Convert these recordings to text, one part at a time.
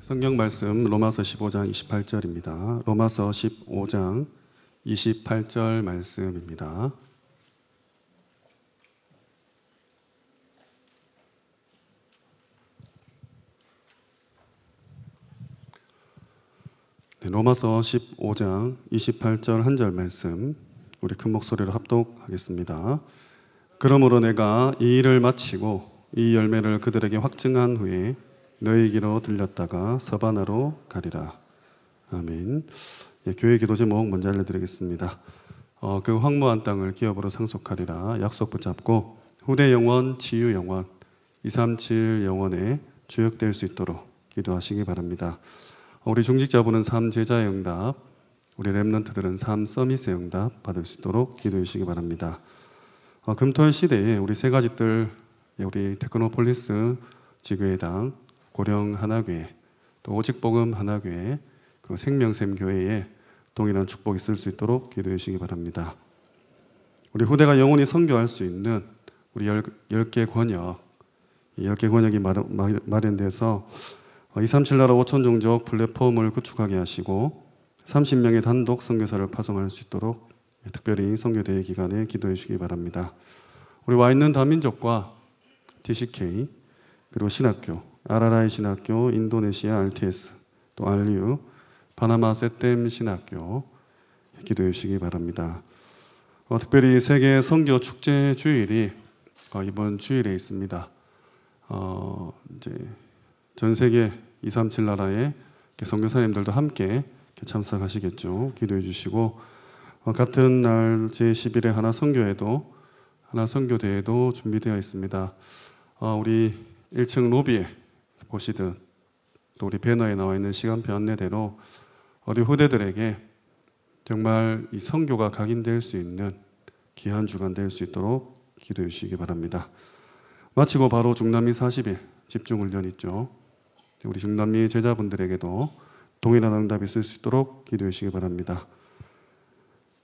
성경 말씀 로마서 15장 28절입니다. 로마서 15장 28절 말씀입니다. 네, 로마서 15장 28절 한 절 말씀 우리 큰 목소리로 합독하겠습니다. 그러므로 내가 이 일을 마치고 이 열매를 그들에게 확증한 후에 너희에게로 들렸다가 서반으로 가리라. 아멘. 예, 교회 기도 제목 먼저 알려드리겠습니다. 어, 그 황무한 땅을 기업으로 상속하리라 약속 붙잡고 후대 영원, 지유 영원, 237 영원에 주역될 수 있도록 기도하시기 바랍니다. 어, 우리 중직자분은 삶 제자의 응답, 우리 랩런트들은 삶 서밋의 응답 받을 수 있도록 기도해 주시기 바랍니다. 어, 금토일 시대에 우리 세 가지들 예, 우리 테크노폴리스 지교회당 고령 하나교회, 또 오직복음 하나교회, 그리고 생명샘 교회에 동일한 축복이 있을 수 있도록 기도해 주시기 바랍니다. 우리 후대가 영원히 선교할 수 있는 우리 열, 열개 권역, 열 개 권역이 마련돼서 237 어, 나라 5천 종족 플랫폼을 구축하게 하시고 30명의 단독 선교사를 파송할 수 있도록 특별히 선교대회 기간에 기도해 주시기 바랍니다. 우리 와 있는 다민족과 TCK 그리고 신학교 아라라이 신학교, 인도네시아 RTS, 또 알류, 바나마 세템 신학교 기도해 주시기 바랍니다. 어, 특별히 세계 선교 축제 주일이 어, 이번 주일에 있습니다. 어, 이제 전 세계 237 나라의 선교사님들도 함께 참석하시겠죠. 기도해 주시고 어, 같은 날 제11회 하나 선교회도 하나 선교대회도 준비되어 있습니다. 어, 우리 1층 로비에 보시든 또 우리 배너에 나와 있는 시간표 안내대로 우리 후대들에게 정말 이 성교가 각인될 수 있는 귀한 주간 될 수 있도록 기도해 주시기 바랍니다. 마치고 바로 중남미 40일 집중훈련 있죠. 우리 중남미 제자분들에게도 동일한 응답이 있을 수 있도록 기도해 주시기 바랍니다.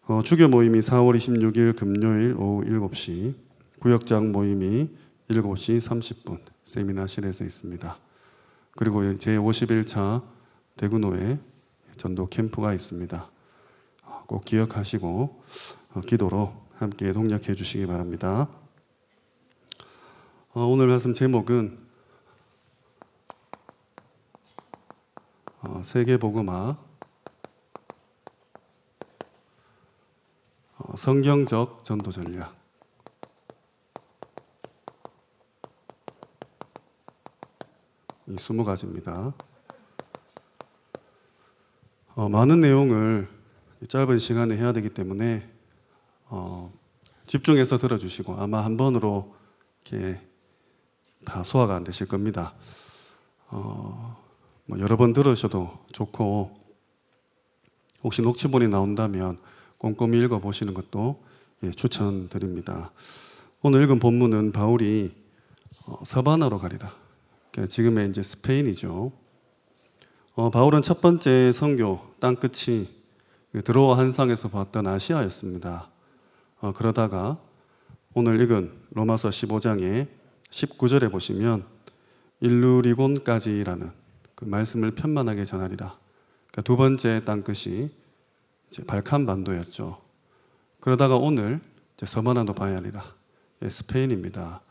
어, 주교 모임이 4월 26일 금요일 오후 7시, 구역장 모임이 7시 30분 세미나실에서 있습니다. 그리고 제51차 대구노예 전도 캠프가 있습니다. 어, 꼭 기억하시고 어, 기도로 함께 동력해 주시기 바랍니다. 어, 오늘 말씀 제목은 세계보음화 성경적 전도 전략 이 20가지입니다. 어, 많은 내용을 짧은 시간에 해야 되기 때문에 어, 집중해서 들어주시고 아마 한 번으로 이렇게 다 소화가 안 되실 겁니다. 어, 뭐 여러 번 들으셔도 좋고 혹시 녹취본이 나온다면 꼼꼼히 읽어보시는 것도 예, 추천드립니다. 오늘 읽은 본문은 바울이 어, 사바나로 가리라 그 지금의 이제 스페인이죠. 어, 바울은 첫 번째 선교 땅끝이 그 드로아 한상에서 봤던 아시아였습니다. 어, 그러다가 오늘 읽은 로마서 15장의 19절에 보시면 일루리곤까지라는 그 말씀을 편만하게 전하리라. 그러니까 두 번째 땅끝이 이제 발칸 반도였죠. 그러다가 오늘 이제 서머나도 바야리라 예, 스페인입니다.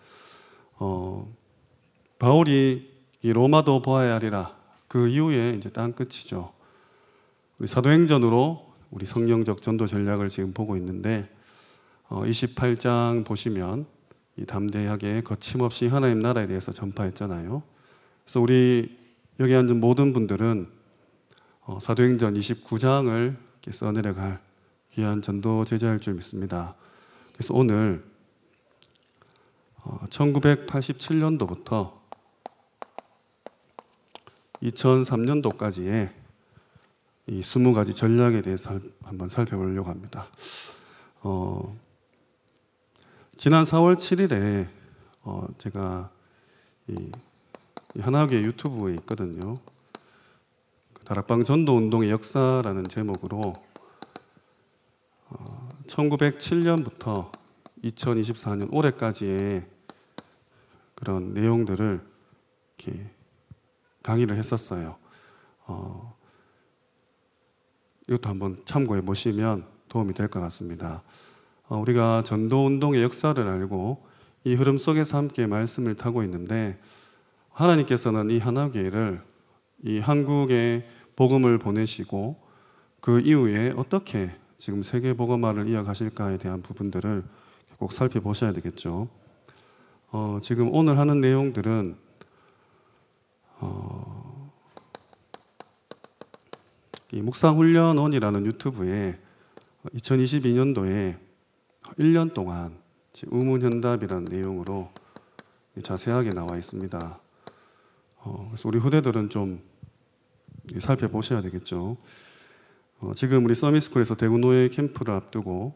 어, 바울이 로마도 보아야 하리라. 그 이후에 이제 땅 끝이죠. 우리 사도행전으로 우리 성경적 전도 전략을 지금 보고 있는데 28장 어, 보시면 이 담대하게 거침없이 하나님 나라에 대해서 전파했잖아요. 그래서 우리 여기 앉은 모든 분들은 어, 사도행전 29장을 써내려갈 귀한 전도 제자일 줄 믿습니다. 그래서 오늘 1987년도부터 어, 2003년도까지의 이 20가지 전략에 대해서 한번 살펴보려고 합니다. 어, 지난 4월 7일에 어, 제가 이, 이 한학의 유튜브에 있거든요. 그 다락방 전도 운동의 역사라는 제목으로 어, 1907년부터 2024년 올해까지의 그런 내용들을 이렇게 강의를 했었어요. 어, 이것도 한번 참고해 보시면 도움이 될 것 같습니다. 어, 우리가 전도 운동의 역사를 알고 이 흐름 속에서 함께 말씀을 타고 있는데 하나님께서는 이 하나교회를 이 한국에 복음을 보내시고 그 이후에 어떻게 지금 세계 복음화를 이어가실까에 대한 부분들을 꼭 살펴보셔야 되겠죠. 어, 지금 오늘 하는 내용들은 어, 이 묵상훈련원이라는 유튜브에 2022년도에 1년 동안 의문현답이라는 내용으로 자세하게 나와 있습니다. 어, 그래서 우리 후대들은 좀 살펴보셔야 되겠죠. 어, 지금 우리 서미스쿨에서 대구노예 캠프를 앞두고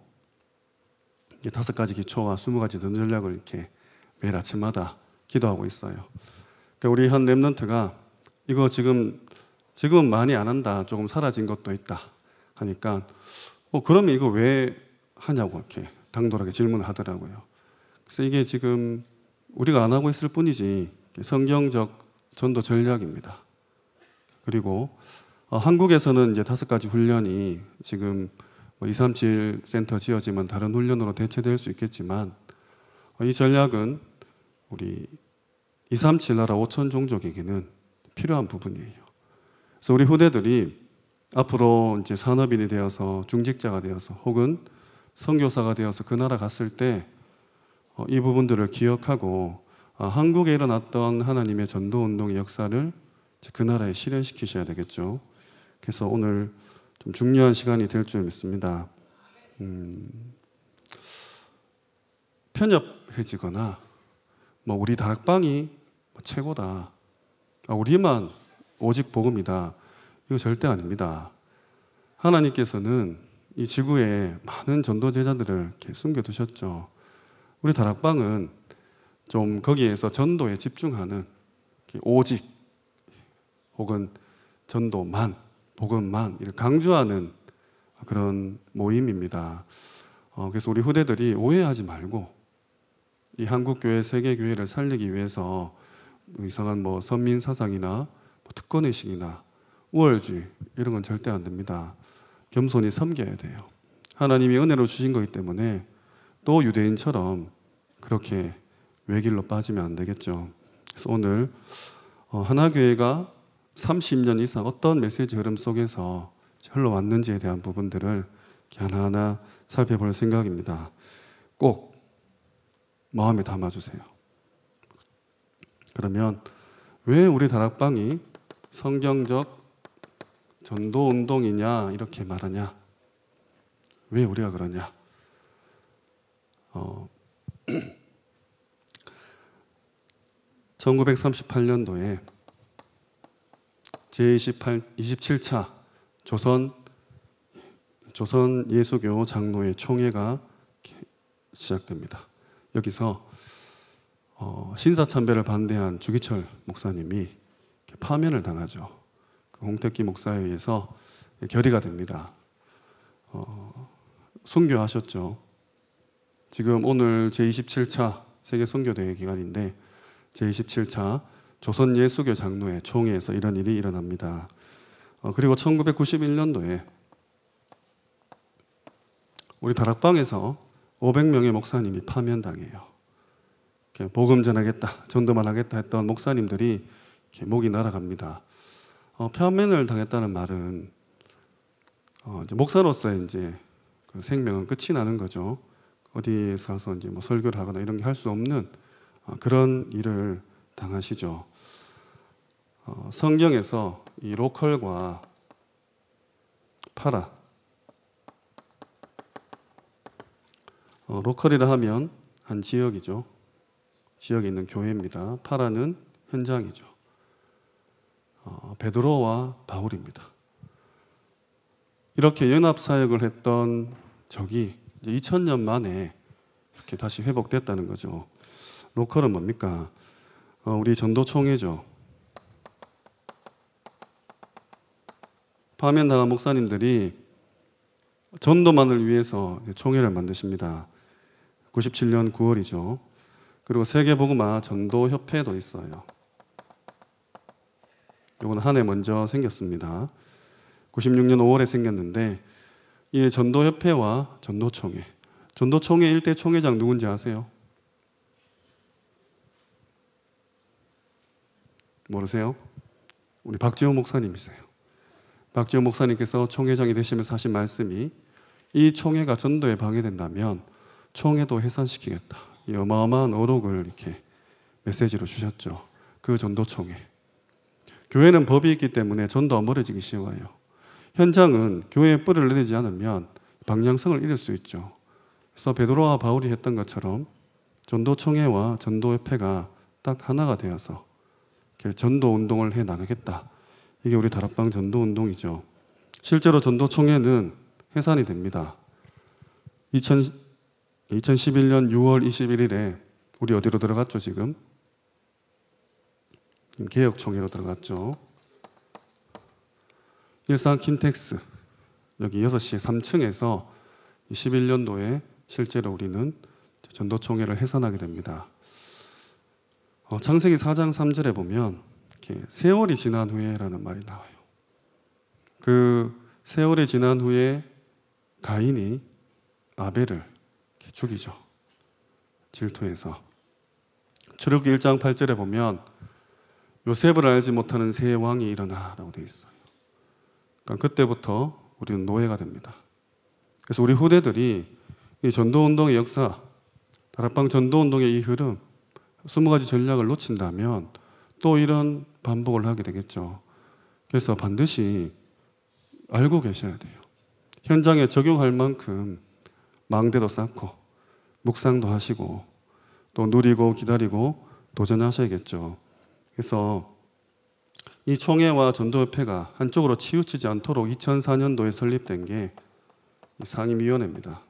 다섯 가지 기초와 스무 가지 전 전략을 이렇게 매일 아침마다 기도하고 있어요. 그러니까 우리 현 랩런트가 이거 지금 지금 많이 안 한다. 조금 사라진 것도 있다. 하니까 어, 그러면 이거 왜 하냐고 이렇게 당돌하게 질문을 하더라고요. 그래서 이게 지금 우리가 안 하고 있을 뿐이지 성경적 전도 전략입니다. 그리고 어, 한국에서는 이제 다섯 가지 훈련이 지금 뭐237 센터 지어지만 다른 훈련으로 대체될 수 있겠지만 어, 이 전략은 우리 2, 3, 7나라 5천 종족에게는 필요한 부분이에요. 그래서 우리 후대들이 앞으로 이제 산업인이 되어서 중직자가 되어서 혹은 선교사가 되어서 그 나라 갔을 때이 어, 부분들을 기억하고 아, 한국에 일어났던 하나님의 전도 운동의 역사를 그 나라에 실현시키셔야 되겠죠. 그래서 오늘 좀 중요한 시간이 될 줄 믿습니다. 음, 편협해지거나 뭐 우리 다락방이 뭐 최고다. 아, 우리만 오직 복음이다. 이거 절대 아닙니다. 하나님께서는 이 지구에 많은 전도 제자들을 숨겨두셨죠. 우리 다락방은 좀 거기에서 전도에 집중하는 오직 혹은 전도만 복음만 이렇게 강조하는 그런 모임입니다. 어, 그래서 우리 후대들이 오해하지 말고 이 한국교회 세계교회를 살리기 위해서 이상한 뭐 선민 사상이나 뭐 특권 의식이나 우월주의 이런 건 절대 안 됩니다. 겸손히 섬겨야 돼요. 하나님이 은혜로 주신 거기 때문에 또 유대인처럼 그렇게 외길로 빠지면 안 되겠죠. 그래서 오늘 어, 하나교회가 30년 이상 어떤 메시지 흐름 속에서 흘러왔는지에 대한 부분들을 하나하나 살펴볼 생각입니다. 꼭 마음에 담아주세요. 그러면 왜 우리 다락방이 성경적 전도 운동이냐 이렇게 말하냐? 왜 우리가 그러냐? 어, 1938년도에 제28 차 조선 조선 예수교 장로회 총회가 시작됩니다. 여기서 어, 신사참배를 반대한 주기철 목사님이 파면을 당하죠. 그 홍택기 목사에 의해서 결의가 됩니다. 어, 순교하셨죠. 지금 오늘 제27차 세계 선교대회 기간인데 제27차 조선예수교 장로회 총회에서 이런 일이 일어납니다. 어, 그리고 1991년도에 우리 다락방에서 500명의 목사님이 파면당해요. 복음 전하겠다, 전도만 하겠다 했던 목사님들이 목이 날아갑니다. 어, 표면을 당했다는 말은 어, 이제 목사로서 이제 그 생명은 끝이 나는 거죠. 어디에 가서 이제 뭐 설교를 하거나 이런 게 할 수 없는 어, 그런 일을 당하시죠. 어, 성경에서 이 로컬과 파라 어, 로컬이라 하면 한 지역이죠. 지역에 있는 교회입니다. 파라는 현장이죠. 어, 베드로와 바울입니다. 이렇게 연합 사역을 했던 적이 2000년 만에 이렇게 다시 회복됐다는 거죠. 로컬은 뭡니까? 어, 우리 전도총회죠. 파면 나라 목사님들이 전도만을 위해서 총회를 만드십니다. 97년 9월이죠. 그리고 세계복음화 전도협회도 있어요. 이건 한 해 먼저 생겼습니다. 96년 5월에 생겼는데 이 전도협회와 전도총회 전도총회 일대 총회장 누군지 아세요? 모르세요? 우리 박지호 목사님이세요. 박지호 목사님께서 총회장이 되시면서 하신 말씀이 이 총회가 전도에 방해된다면 총회도 해산시키겠다. 이 어마어마한 어록을 이렇게 메시지로 주셨죠. 그 전도총에. 교회는 법이 있기 때문에 전도가 멀어지기 쉬워요. 현장은 교회에 뿔을 내리지 않으면 방향성을 잃을 수 있죠. 그래서 베드로와 바울이 했던 것처럼 전도총회와 전도협회가 딱 하나가 되어서 전도 운동을 해 나가겠다. 이게 우리 다락방 전도 운동이죠. 실제로 전도총회는 해산이 됩니다. 2000, 2011년 6월 21일에 우리 어디로 들어갔죠, 지금? 개혁총회로 들어갔죠. 일산 킨텍스 여기 6시 3층에서 11년도에 실제로 우리는 전도총회를 해산하게 됩니다. 어, 창세기 4장 3절에 보면 세월이 지난 후에라는 말이 나와요. 그 세월이 지난 후에 가인이 아벨을 죽이죠. 질투해서. 출애굽기 1장 8절에 보면 요셉을 알지 못하는 세 왕이 일어나라고 되어 있어요. 그러니까 그때부터 우리는 노예가 됩니다. 그래서 우리 후대들이 이 전도운동의 역사, 다락방 전도운동의 이 흐름, 스무 가지 전략을 놓친다면 또 이런 반복을 하게 되겠죠. 그래서 반드시 알고 계셔야 돼요. 현장에 적용할 만큼 망대도 쌓고 묵상도 하시고 또 누리고 기다리고 도전하셔야겠죠. 그래서 이 총회와 전도협회가 한쪽으로 치우치지 않도록 2004년도에 설립된 게 상임위원회입니다.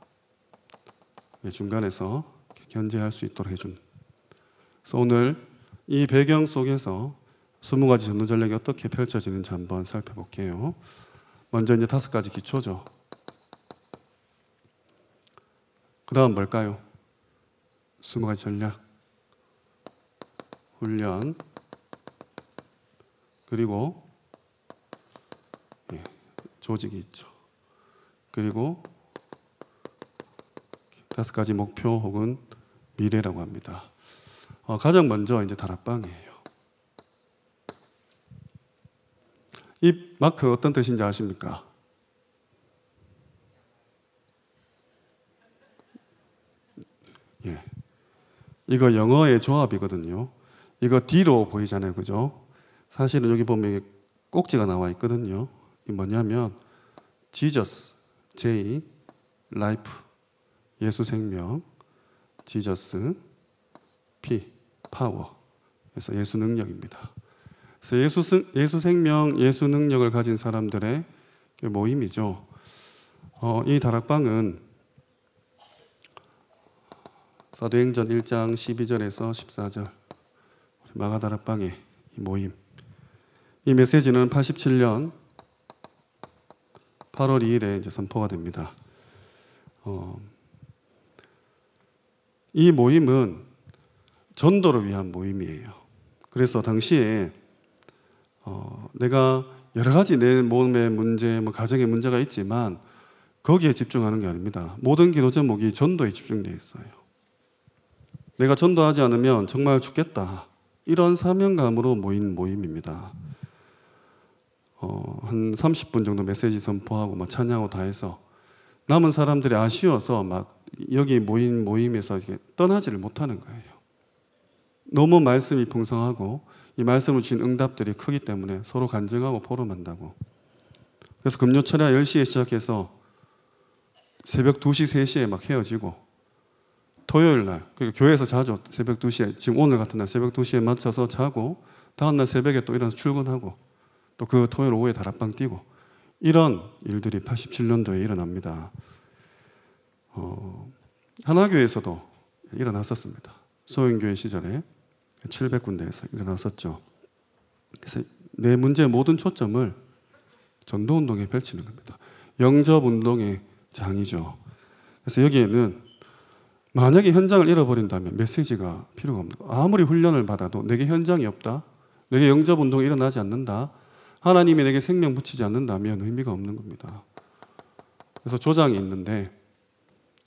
중간에서 견제할 수 있도록 해준. 그래서 오늘 이 배경 속에서 20가지 전도 전략이 어떻게 펼쳐지는지 한번 살펴볼게요. 먼저 이제 다 가지 기초죠. 그 다음 뭘까요? 스무 가지 전략, 훈련, 그리고 예, 조직이 있죠. 그리고 다섯 가지 목표 혹은 미래라고 합니다. 어, 가장 먼저 이제 다락방이에요. 이 마크 어떤 뜻인지 아십니까? 이거 영어의 조합이거든요. 이거 D로 보이잖아요. 그죠? 사실은 여기 보면 꼭지가 나와 있거든요. 이 뭐냐면 Jesus, J, Life, 예수 생명, Jesus, P, 파워. 그래서 예수 능력입니다. 그래서 예수, 예수 생명, 예수 능력을 가진 사람들의 모임이죠. 어, 이 다락방은 사도행전 1장 12절에서 14절 마가다락방의 모임 이 메시지는 87년 8월 2일에 이제 선포가 됩니다. 어, 이 모임은 전도를 위한 모임이에요. 그래서 당시에 어, 내가 여러 가지 내 몸의 문제, 뭐 가정의 문제가 있지만 거기에 집중하는 게 아닙니다. 모든 기도 제목이 전도에 집중되 있어요. 내가 전도하지 않으면 정말 죽겠다. 이런 사명감으로 모인 모임입니다. 어, 한 30분 정도 메시지 선포하고 막 찬양하고 다 해서 남은 사람들이 아쉬워서 막 여기 모인 모임에서 떠나지를 못하는 거예요. 너무 말씀이 풍성하고 이 말씀을 주신 응답들이 크기 때문에 서로 간증하고 포럼한다고. 그래서 금요 철야 10시에 시작해서 새벽 2시, 3시에 막 헤어지고 토요일 날, 그러니까 교회에서 자죠. 새벽 2시에, 지금 오늘 같은 날 새벽 2시에 맞춰서 자고, 다음날 새벽에 또 일어나서 출근하고, 또 그 토요일 오후에 다락방 뛰고, 이런 일들이 87년도에 일어납니다. 어, 하나교에서도 일어났었습니다. 소형교회 시절에 700군데에서 일어났었죠. 그래서 내 문제의 모든 초점을 전도운동에 펼치는 겁니다. 영접운동의 장이죠. 그래서 여기에는 만약에 현장을 잃어버린다면 메시지가 필요가 없는 거 아무리 훈련을 받아도 내게 현장이 없다. 내게 영접 운동이 일어나지 않는다. 하나님이 내게 생명 붙이지 않는다면 의미가 없는 겁니다. 그래서 조장이 있는데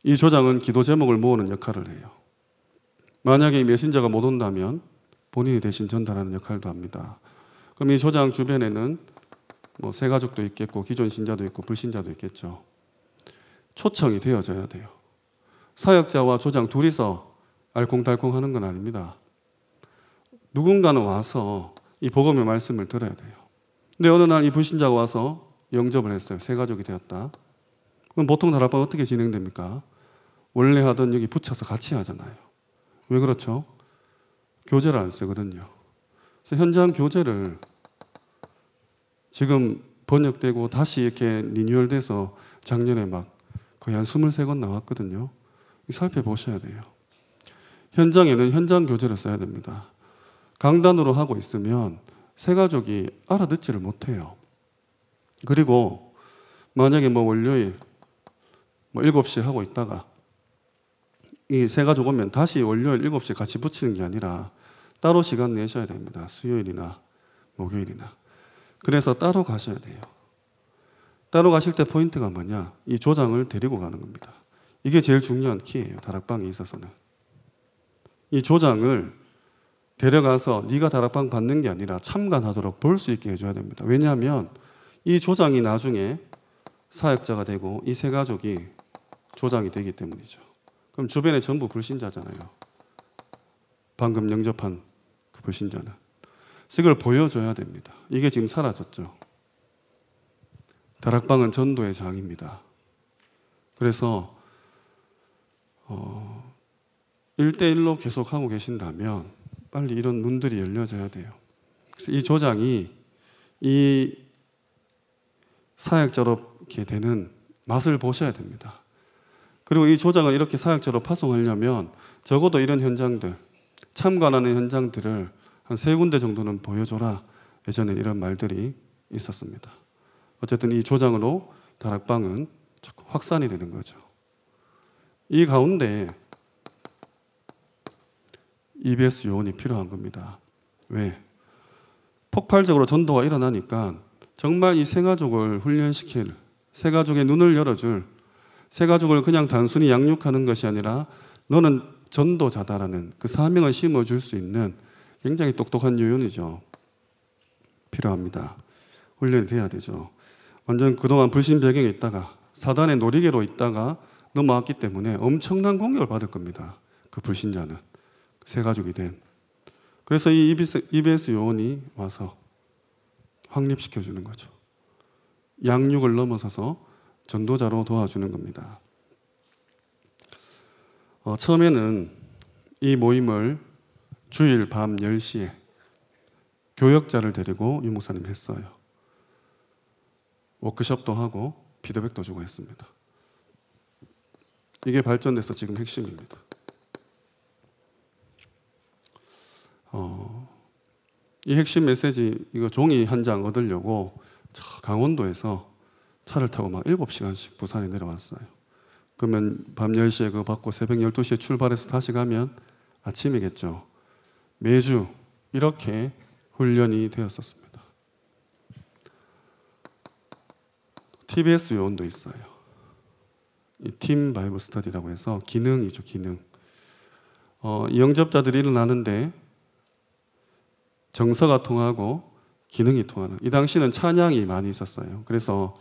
이 조장은 기도 제목을 모으는 역할을 해요. 만약에 이 메신저가 못 온다면 본인이 대신 전달하는 역할도 합니다. 그럼 이 조장 주변에는 뭐 새가족도 있겠고 기존 신자도 있고 불신자도 있겠죠. 초청이 되어져야 돼요. 사역자와 조장 둘이서 알콩달콩 하는 건 아닙니다. 누군가는 와서 이 복음의 말씀을 들어야 돼요. 근데 어느 날 이 불신자가 와서 영접을 했어요. 새 가족이 되었다. 그럼 보통 다락방 어떻게 진행됩니까? 원래 하던 여기 붙여서 같이 하잖아요. 왜 그렇죠? 교재를 안 쓰거든요. 그래서 현장 교재를 지금 번역되고 다시 이렇게 리뉴얼돼서 작년에 막 거의 한 23권 나왔거든요. 살펴보셔야 돼요. 현장에는 현장 교재를 써야 됩니다. 강단으로 하고 있으면 새 가족이 알아듣지를 못해요. 그리고 만약에 뭐 월요일 뭐 7시 하고 있다가 이새 가족 오면 다시 월요일 7시 같이 붙이는 게 아니라 따로 시간 내셔야 됩니다. 수요일이나 목요일이나. 그래서 따로 가셔야 돼요. 따로 가실 때 포인트가 뭐냐? 이 조장을 데리고 가는 겁니다. 이게 제일 중요한 키예요. 다락방에 있어서는. 이 조장을 데려가서 네가 다락방 받는 게 아니라 참관하도록 볼 수 있게 해줘야 됩니다. 왜냐하면 이 조장이 나중에 사역자가 되고 이 세 가족이 조장이 되기 때문이죠. 그럼 주변에 전부 불신자잖아요. 방금 영접한 그 불신자는. 이걸 보여줘야 됩니다. 이게 지금 사라졌죠. 다락방은 전도의 장입니다. 그래서 어, 1대1로 계속 하고 계신다면 빨리 이런 문들이 열려져야 돼요. 그래서 이 조장이 이 사역자로 이렇게 되는 맛을 보셔야 됩니다. 그리고 이 조장을 이렇게 사역자로 파송하려면 적어도 이런 현장들, 참관하는 현장들을 한 세 군데 정도는 보여줘라. 예전에 이런 말들이 있었습니다. 어쨌든 이 조장으로 다락방은 확산이 되는 거죠. 이 가운데 EBS 요원이 필요한 겁니다. 왜? 폭발적으로 전도가 일어나니까 정말 이새 가족을 훈련시킬, 새 가족의 눈을 열어줄, 새 가족을 그냥 단순히 양육하는 것이 아니라 너는 전도자다라는 그 사명을 심어줄 수 있는 굉장히 똑똑한 요원이죠. 필요합니다. 훈련이 돼야 되죠. 완전 그동안 불신 배경에 있다가 사단의 놀이개로 있다가 넘어왔기 때문에 엄청난 공격을 받을 겁니다. 그 불신자는. 새 가족이 된. 그래서 이 EBS 요원이 와서 확립시켜주는 거죠. 양육을 넘어서서 전도자로 도와주는 겁니다. 어, 처음에는 이 모임을 주일 밤 10시에 교역자를 데리고 유목사님 했어요. 워크숍도 하고 피드백도 주고 했습니다. 이게 발전돼서 지금 핵심입니다. 어, 이 핵심 메시지 이거 종이 한 장 얻으려고 강원도에서 차를 타고 막 7시간씩 부산에 내려왔어요. 그러면 밤1시에그 받고 새벽 12시에 출발해서 다시 가면 아침이겠죠. 매주 이렇게 훈련이 되었었습니다. TBS 요원도 있어요. 팀 바이블 스터디라고 해서 기능이죠, 기능. 어, 영접자들이 일어나는데 정서가 통하고 기능이 통하는. 이 당시는 찬양이 많이 있었어요. 그래서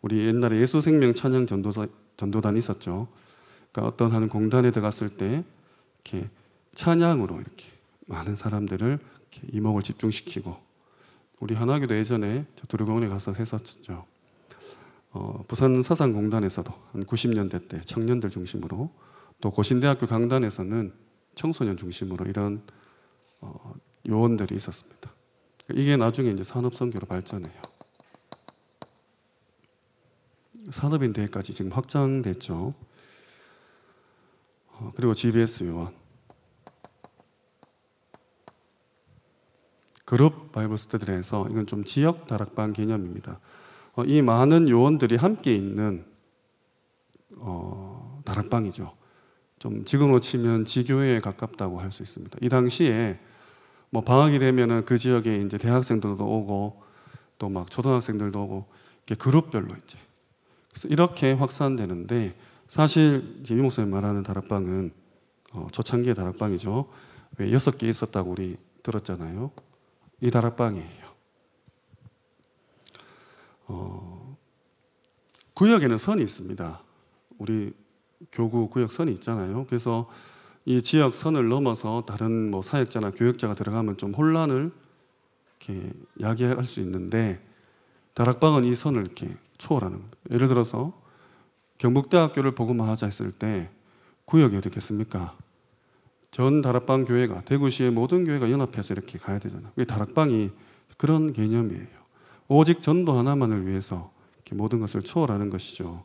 우리 옛날에 예수 생명 찬양 전도사, 전도단이 있었죠. 그러니까 어떤 한 공단에 들어갔을 때 이렇게 찬양으로 이렇게 많은 사람들을 이렇게 이목을 집중시키고 우리 한학교도 예전에 저도공원에 가서 했었죠. 어, 부산 사상공단에서도 한 90년대 때 청년들 중심으로 또 고신대학교 강단에서는 청소년 중심으로 이런 어, 요원들이 있었습니다. 이게 나중에 이제 산업선교로 발전해요. 산업인 대회까지 지금 확장됐죠. 어, 그리고 GBS 요원. 그룹 바이블 스터디에서 이건 좀 지역 다락방 개념입니다. 어, 이 많은 요원들이 함께 있는 어, 다락방이죠. 좀 지금으로 치면 지교회에 가깝다고 할 수 있습니다. 이 당시에 뭐 방학이 되면은 그 지역에 이제 대학생들도 오고 또 막 초등학생들도 오고 이렇게 그룹별로 이제 그래서 이렇게 확산되는데 사실 이제 목사님 말하는 다락방은 어, 초창기의 다락방이죠. 왜 여섯 개 있었다고 우리 들었잖아요. 이 다락방이에요. 어, 구역에는 선이 있습니다. 우리 교구 구역 선이 있잖아요. 그래서 이 지역 선을 넘어서 다른 뭐 사역자나 교역자가 들어가면 좀 혼란을 이렇게 야기할 수 있는데 다락방은 이 선을 이렇게 초월하는 겁니다. 예를 들어서 경북대학교를 복음화하자 했을 때 구역이 어디겠습니까? 전 다락방 교회가 대구시의 모든 교회가 연합해서 이렇게 가야 되잖아요. 다락방이 그런 개념이에요. 오직 전도 하나만을 위해서 모든 것을 초월하는 것이죠.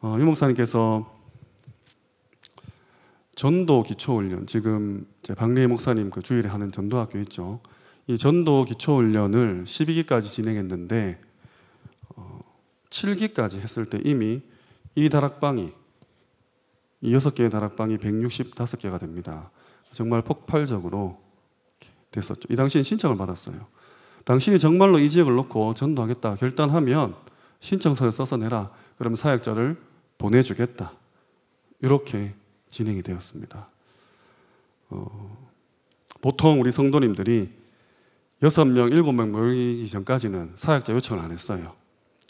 어, 유 목사님께서 전도 기초훈련 지금 박래 목사님 그 주일에 하는 전도학교 있죠. 이 전도 기초훈련을 12기까지 진행했는데 어, 7기까지 했을 때 이미 이 다락방이 이 6개의 다락방이 165개가 됩니다. 정말 폭발적으로 됐었죠. 이 당시엔 신청을 받았어요. 당신이 정말로 이 지역을 놓고 전도하겠다 결단하면 신청서를 써서 내라. 그럼 사역자를 보내주겠다. 이렇게 진행이 되었습니다. 어, 보통 우리 성도님들이 6명, 7명 모이기 전까지는 사역자 요청을 안 했어요.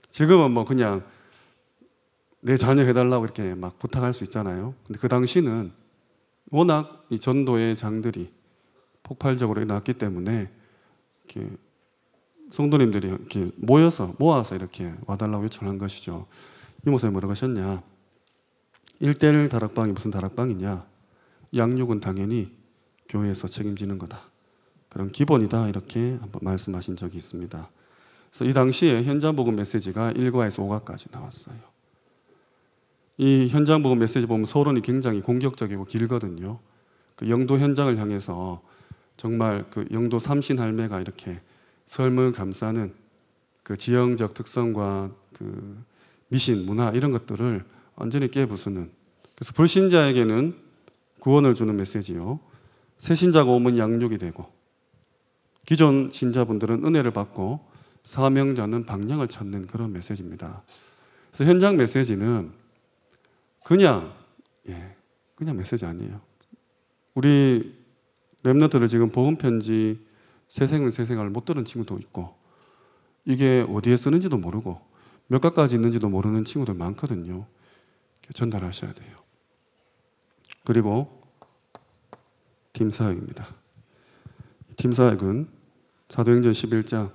지금은 뭐 그냥 내 자녀 해달라고 이렇게 막 부탁할 수 있잖아요. 근데 그 당시는 워낙 이 전도의 장들이 폭발적으로 일어났기 때문에 이렇게 성도님들이 이렇게 모여서 모아서 이렇게 와달라고 요청한 것이죠. 이모사님 뭐라고 하셨냐? 1대1 다락방이 무슨 다락방이냐? 양육은 당연히 교회에서 책임지는 거다. 그런 기본이다 이렇게 한번 말씀하신 적이 있습니다. 그래서 이 당시에 현장 복음 메시지가 1과에서 5과까지 나왔어요. 이 현장 복음 메시지 보면 서론이 굉장히 공격적이고 길거든요. 그 영도 현장을 향해서 정말 그 영도 삼신 할매가 이렇게 설문 감싸는 그 지형적 특성과 그 미신, 문화 이런 것들을 완전히 깨부수는 그래서 불신자에게는 구원을 주는 메시지요. 새 신자가 오면 양육이 되고 기존 신자분들은 은혜를 받고 사명자는 방향을 찾는 그런 메시지입니다. 그래서 현장 메시지는 그냥 예, 그냥 메시지 아니에요. 우리 랩너트를 지금 보험 편지 새생은 새생을 못 들은 친구도 있고 이게 어디에 쓰는지도 모르고 몇 가까지 있는지도 모르는 친구들 많거든요. 전달하셔야 돼요. 그리고 팀사역입니다. 팀사역은 사도행전 11장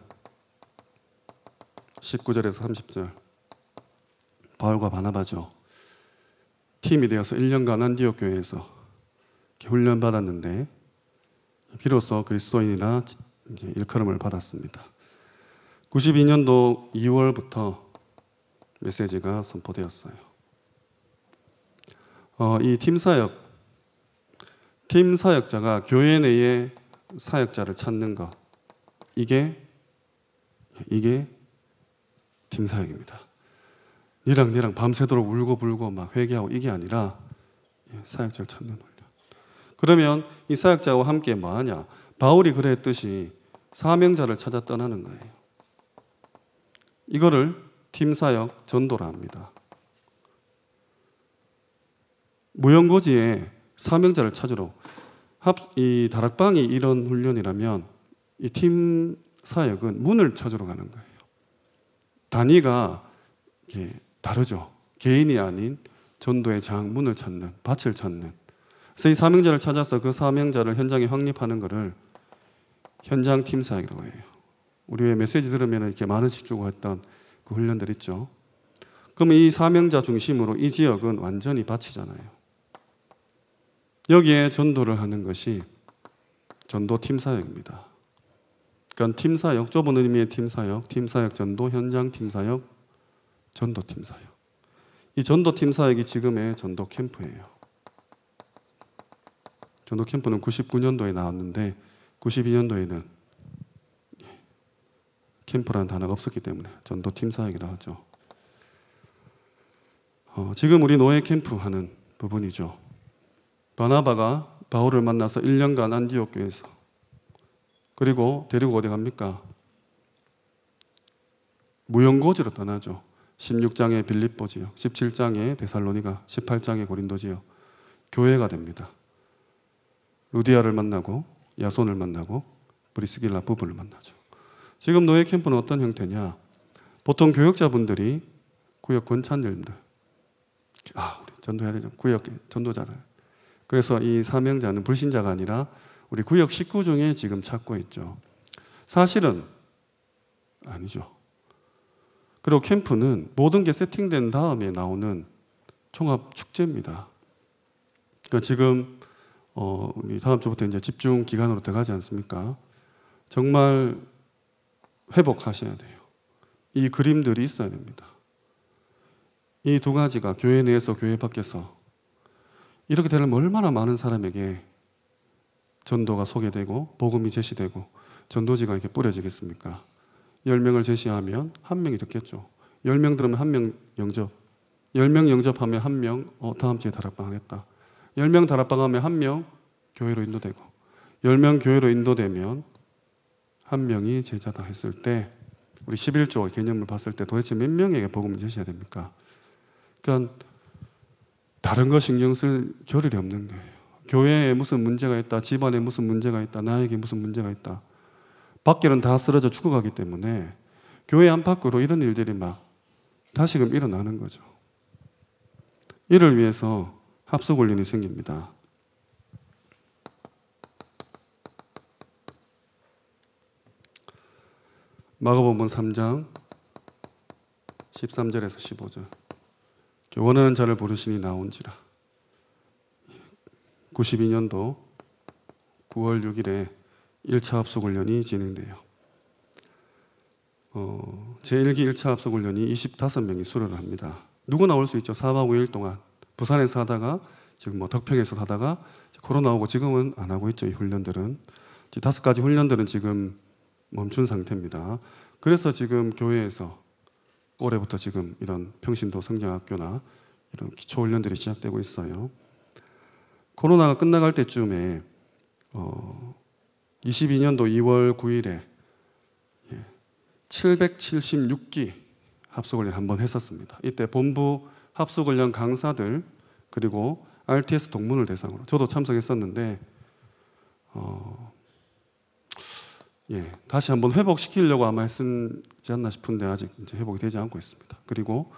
19절에서 30절 바울과 바나바죠. 팀이 되어서 1년간 안디옥 교회에서 훈련 받았는데 비로소 그리스도인이라 일컬음을 받았습니다. 92년도 2월부터 메시지가 선포되었어요. 어, 이 팀사역, 팀사역자가 교회 내에 사역자를 찾는 것, 이게, 이게 팀사역입니다. 니랑 니랑 밤새도록 울고 불고 막 회개하고 이게 아니라 사역자를 찾는 그러면 이 사역자와 함께 뭐하냐? 바울이 그랬듯이 사명자를 찾아 떠나는 거예요. 이거를 팀사역 전도라 합니다. 무연고지에 사명자를 찾으러 합, 이 다락방이 이런 훈련이라면 이 팀 사역은 문을 찾으러 가는 거예요. 단위가 다르죠. 개인이 아닌 전도의 장 문을 찾는, 밭을 찾는 이 사명자를 찾아서 그 사명자를 현장에 확립하는 것을 현장 팀 사역이라고 해요. 우리 왜 메시지 들으면 이렇게 만원씩 주고 했던 그 훈련들 있죠. 그러이 사명자 중심으로 이 지역은 완전히 바치잖아요. 여기에 전도를 하는 것이 전도 팀 사역입니다. 그러니까 팀 사역, 좁은 의미의 팀 사역, 팀 사역 전도, 현장 팀 사역, 전도 팀 사역. 이 전도 팀 사역이 지금의 전도 캠프예요. 전도 캠프는 99년도에 나왔는데 92년도에는 캠프라는 단어가 없었기 때문에 전도팀 사역이라 하죠. 어, 지금 우리 노예 캠프 하는 부분이죠. 바나바가 바울을 만나서 1년간 안디옥 교에서 그리고 데리고 어디 갑니까? 무연고지로 떠나죠. 16장의 빌립보 지역, 17장의 데살로니가, 18장의 고린도 지역 교회가 됩니다. 루디아를 만나고 야손을 만나고 브리스길라 부부를 만나죠. 지금 노예 캠프는 어떤 형태냐? 보통 교역자분들이 구역 권찬님들, 아 우리 전도해야 되죠. 구역 전도자들. 그래서 이 사명자는 불신자가 아니라 우리 구역 식구 중에 지금 찾고 있죠. 사실은 아니죠. 그리고 캠프는 모든 게 세팅된 다음에 나오는 종합 축제입니다. 그러니까 지금 어, 우리 다음 주부터 이제 집중 기간으로 들어가지 않습니까? 정말 회복하셔야 돼요. 이 그림들이 있어야 됩니다. 이 두 가지가 교회 내에서 교회 밖에서 이렇게 되려면 얼마나 많은 사람에게 전도가 소개되고 복음이 제시되고 전도지가 이렇게 뿌려지겠습니까? 10명을 제시하면 한 명이 듣겠죠. 10명 들으면 한 명 영접. 10명 영접하면 한 명, 어, 다음 주에 다락방 하겠다. 10명 다락방하면 한 명 교회로 인도되고 10명 교회로 인도되면 한 명이 제자다 했을 때 우리 11조 개념을 봤을 때 도대체 몇 명에게 복음을 제시해야 됩니까? 그러니까 다른 거 신경 쓸 겨를이 없는 거예요. 교회에 무슨 문제가 있다, 집안에 무슨 문제가 있다, 나에게 무슨 문제가 있다. 밖에는 다 쓰러져 죽어가기 때문에 교회 안팎으로 이런 일들이 막 다시금 일어나는 거죠. 이를 위해서 합수 곤련이 생깁니다. 마가복음 3장 13절에서 15절. 원하는 자를 부르시니 나온지라. 92년도 9월 6일에 1차 합숙훈련이 진행돼요. 어, 제1기 1차 합숙훈련이 25명이 수련을 합니다. 누구 나올 수 있죠? 4박 5일 동안. 부산에서 하다가 지금 뭐 덕평에서 하다가 코로나 오고 지금은 안 하고 있죠. 이 훈련들은 다섯 가지 훈련들은 지금 멈춘 상태입니다. 그래서 지금 교회에서 올해부터 지금 이런 평신도 성경학교나 이런 기초 훈련들이 시작되고 있어요. 코로나가 끝나갈 때쯤에 어 22년도 2월 9일에 776기 예, 합숙훈련 한번 했었습니다. 이때 본부 합숙훈련 강사들 그리고 RTS 동문을 대상으로 저도 참석했었는데 어, 예, 다시 한번 회복시키려고 아마 했지 않나 싶은데 아직 이제 회복이 되지 않고 있습니다. 그리고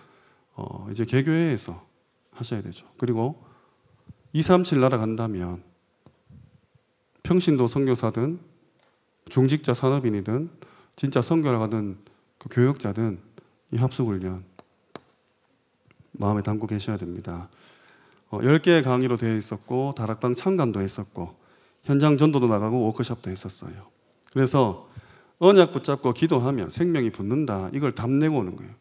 어, 이제 개교회에서 하셔야 되죠. 그리고 237 날아간다면 평신도 선교사든 중직자 산업인이든 진짜 선교를 가든 그 교역자든 이 합숙훈련 마음에 담고 계셔야 됩니다. 10개의 어, 강의로 되어 있었고 다락방 참관도 했었고 현장 전도도 나가고 워크숍도 했었어요. 그래서 언약 붙잡고 기도하면 생명이 붙는다. 이걸 담내고 오는 거예요.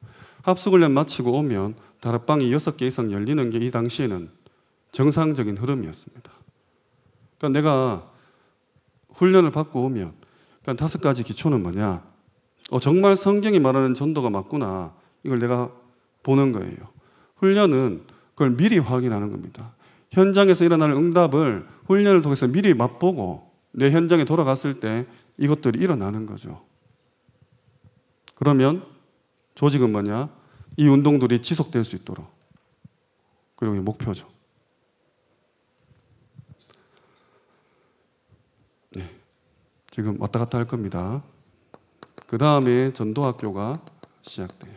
합숙훈련 마치고 오면 다락방이 6개 이상 열리는 게 이 당시에는 정상적인 흐름이었습니다. 그러니까 내가 훈련을 받고 오면 그러니까 다섯 가지 기초는 뭐냐? 어, 정말 성경이 말하는 전도가 맞구나. 이걸 내가 보는 거예요. 훈련은 그걸 미리 확인하는 겁니다. 현장에서 일어날 응답을 훈련을 통해서 미리 맛보고 내 현장에 돌아갔을 때 이것들이 일어나는 거죠. 그러면 조직은 뭐냐? 이 운동들이 지속될 수 있도록. 그리고 목표죠. 네. 지금 왔다 갔다 할 겁니다. 그 다음에 전도학교가 시작돼요.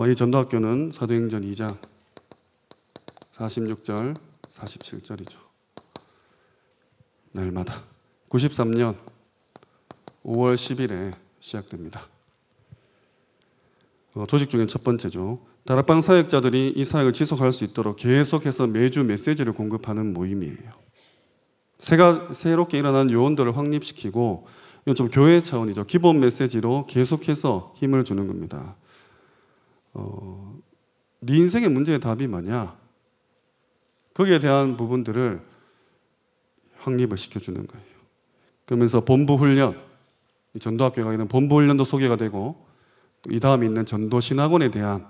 어, 이 전도학교는 사도행전 2장 46절, 47절이죠. 날마다 93년 5월 10일에 시작됩니다. 어, 조직 중에 첫 번째죠. 다락방 사역자들이 이 사역을 지속할 수 있도록 계속해서 매주 메시지를 공급하는 모임이에요. 새가 새롭게 일어난 요원들을 확립시키고 이건 좀 교회 차원이죠. 기본 메시지로 계속해서 힘을 주는 겁니다. 어, 네 인생의 문제의 답이 뭐냐? 거기에 대한 부분들을 확립을 시켜주는 거예요. 그러면서 본부 훈련, 전도학교 가기는 본부 훈련도 소개가 되고 이 다음에 있는 전도 신학원에 대한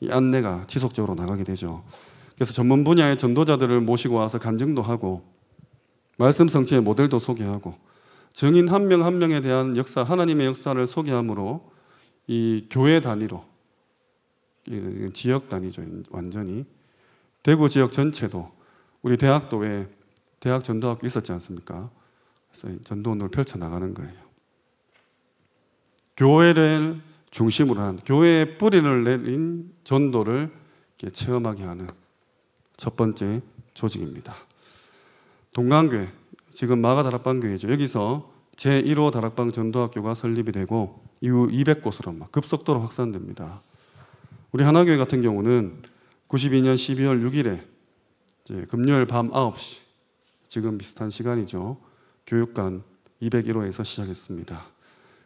이 안내가 지속적으로 나가게 되죠. 그래서 전문 분야의 전도자들을 모시고 와서 간증도 하고 말씀 성취의 모델도 소개하고 증인 한 명한 한 명에 대한 역사 하나님의 역사를 소개함으로 이 교회 단위로 예, 지역 단위죠. 완전히 대구 지역 전체도 우리 대학도 에 대학 전도학교 있었지 않습니까? 그래서 전도운동을 펼쳐 나가는 거예요. 교회를 중심으로 한 교회의 뿌리를 내린 전도를 체험하게 하는 첫 번째 조직입니다. 동강교회 지금 마가 다락방 교회죠. 여기서 제1호 다락방 전도학교가 설립이 되고 이후 200곳으로 급속도로 확산됩니다. 우리 하나교회 같은 경우는 92년 12월 6일에 금요일 밤 9시 지금 비슷한 시간이죠. 교육관 201호에서 시작했습니다.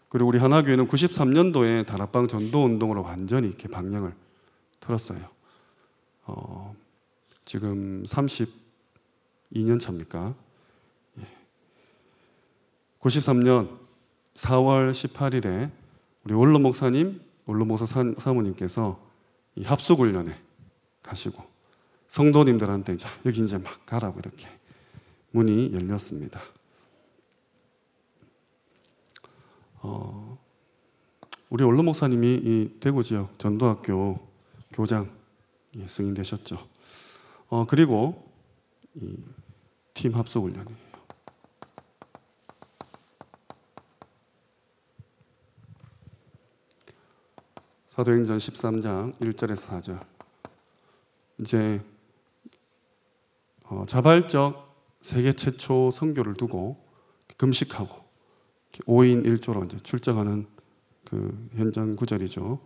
그리고 우리 하나교회는 93년도에 다락방 전도 운동으로 완전히 이렇게 방향을 틀었어요. 어, 지금 32년 차입니까? 93년 4월 18일에 우리 원로 목사님, 원로 목사 사모님께서 이 합숙 훈련에 가시고 성도님들한테 자 여기 이제 막 가라고 이렇게 문이 열렸습니다. 어, 우리 원로 목사님이 이 대구 지역 전도학교 교장 예, 승인 되셨죠. 어, 그리고 팀 합숙 훈련이 사도행전 13장 1절에서 4절. 이제 어, 자발적 세계 최초 선교를 두고 금식하고 5인 1조로 이제 출정하는 그 현장 구절이죠.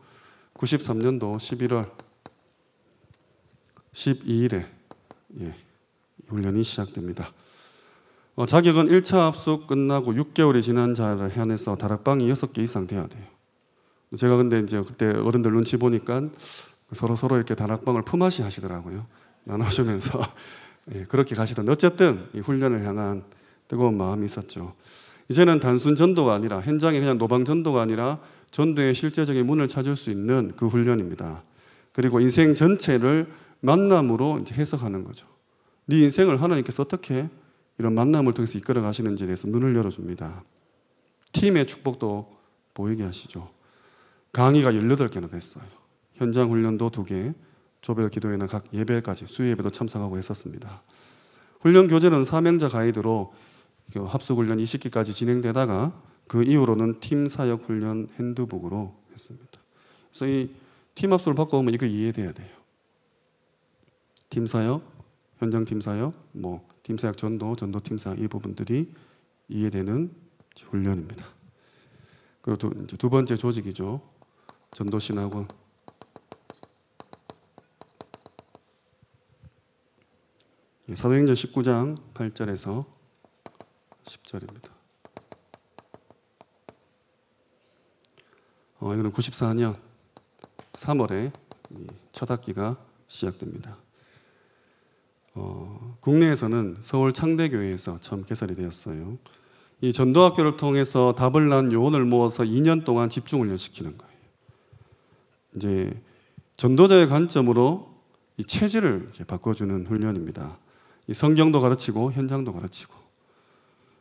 93년도 11월 12일에 예, 훈련이 시작됩니다. 어, 자격은 1차 합숙 끝나고 6개월이 지난 자를 해서 다락방이 6개 이상 돼야 돼요. 제가 근데 이제 그때 어른들 눈치 보니까 서로 서로 이렇게 다락방을 품앗이 하시더라고요. 나눠주면서 예, 그렇게 가시던 어쨌든 이 훈련을 향한 뜨거운 마음이 있었죠. 이제는 단순 전도가 아니라 현장에 그냥 노방 전도가 아니라 전도의 실제적인 문을 찾을 수 있는 그 훈련입니다. 그리고 인생 전체를 만남으로 이제 해석하는 거죠. 네 인생을 하나님께서 어떻게 이런 만남을 통해서 이끌어 가시는지에 대해서 눈을 열어줍니다. 팀의 축복도 보이게 하시죠. 강의가 18개나 됐어요. 현장 훈련도 2개, 조별 기도회나 각 예배까지 수요 예배도 참석하고 했었습니다. 훈련 교재는 사명자 가이드로 그 합숙 훈련 20기까지 진행되다가 그 이후로는 팀 사역 훈련 핸드북으로 했습니다. 그래서 이 팀 합숙을 바꿔오면 이거 이해돼야 돼요. 팀 사역, 현장 팀 사역, 뭐 팀 사역 전도, 전도 팀 사역 이 부분들이 이해되는 훈련입니다. 그리고 두, 두 번째 조직이죠. 전도신하고 예, 사도행전 19장 8절에서 10절입니다. 어, 이거는 94년 3월에 첫 학기가 시작됩니다. 어, 국내에서는 서울 창대교회에서 처음 개설이 되었어요. 이 전도학교를 통해서 답을 난 요원을 모아서 2년 동안 집중 훈련시키는 거예요. 이제 전도자의 관점으로 이 체질을 바꿔주는 훈련입니다. 이 성경도 가르치고 현장도 가르치고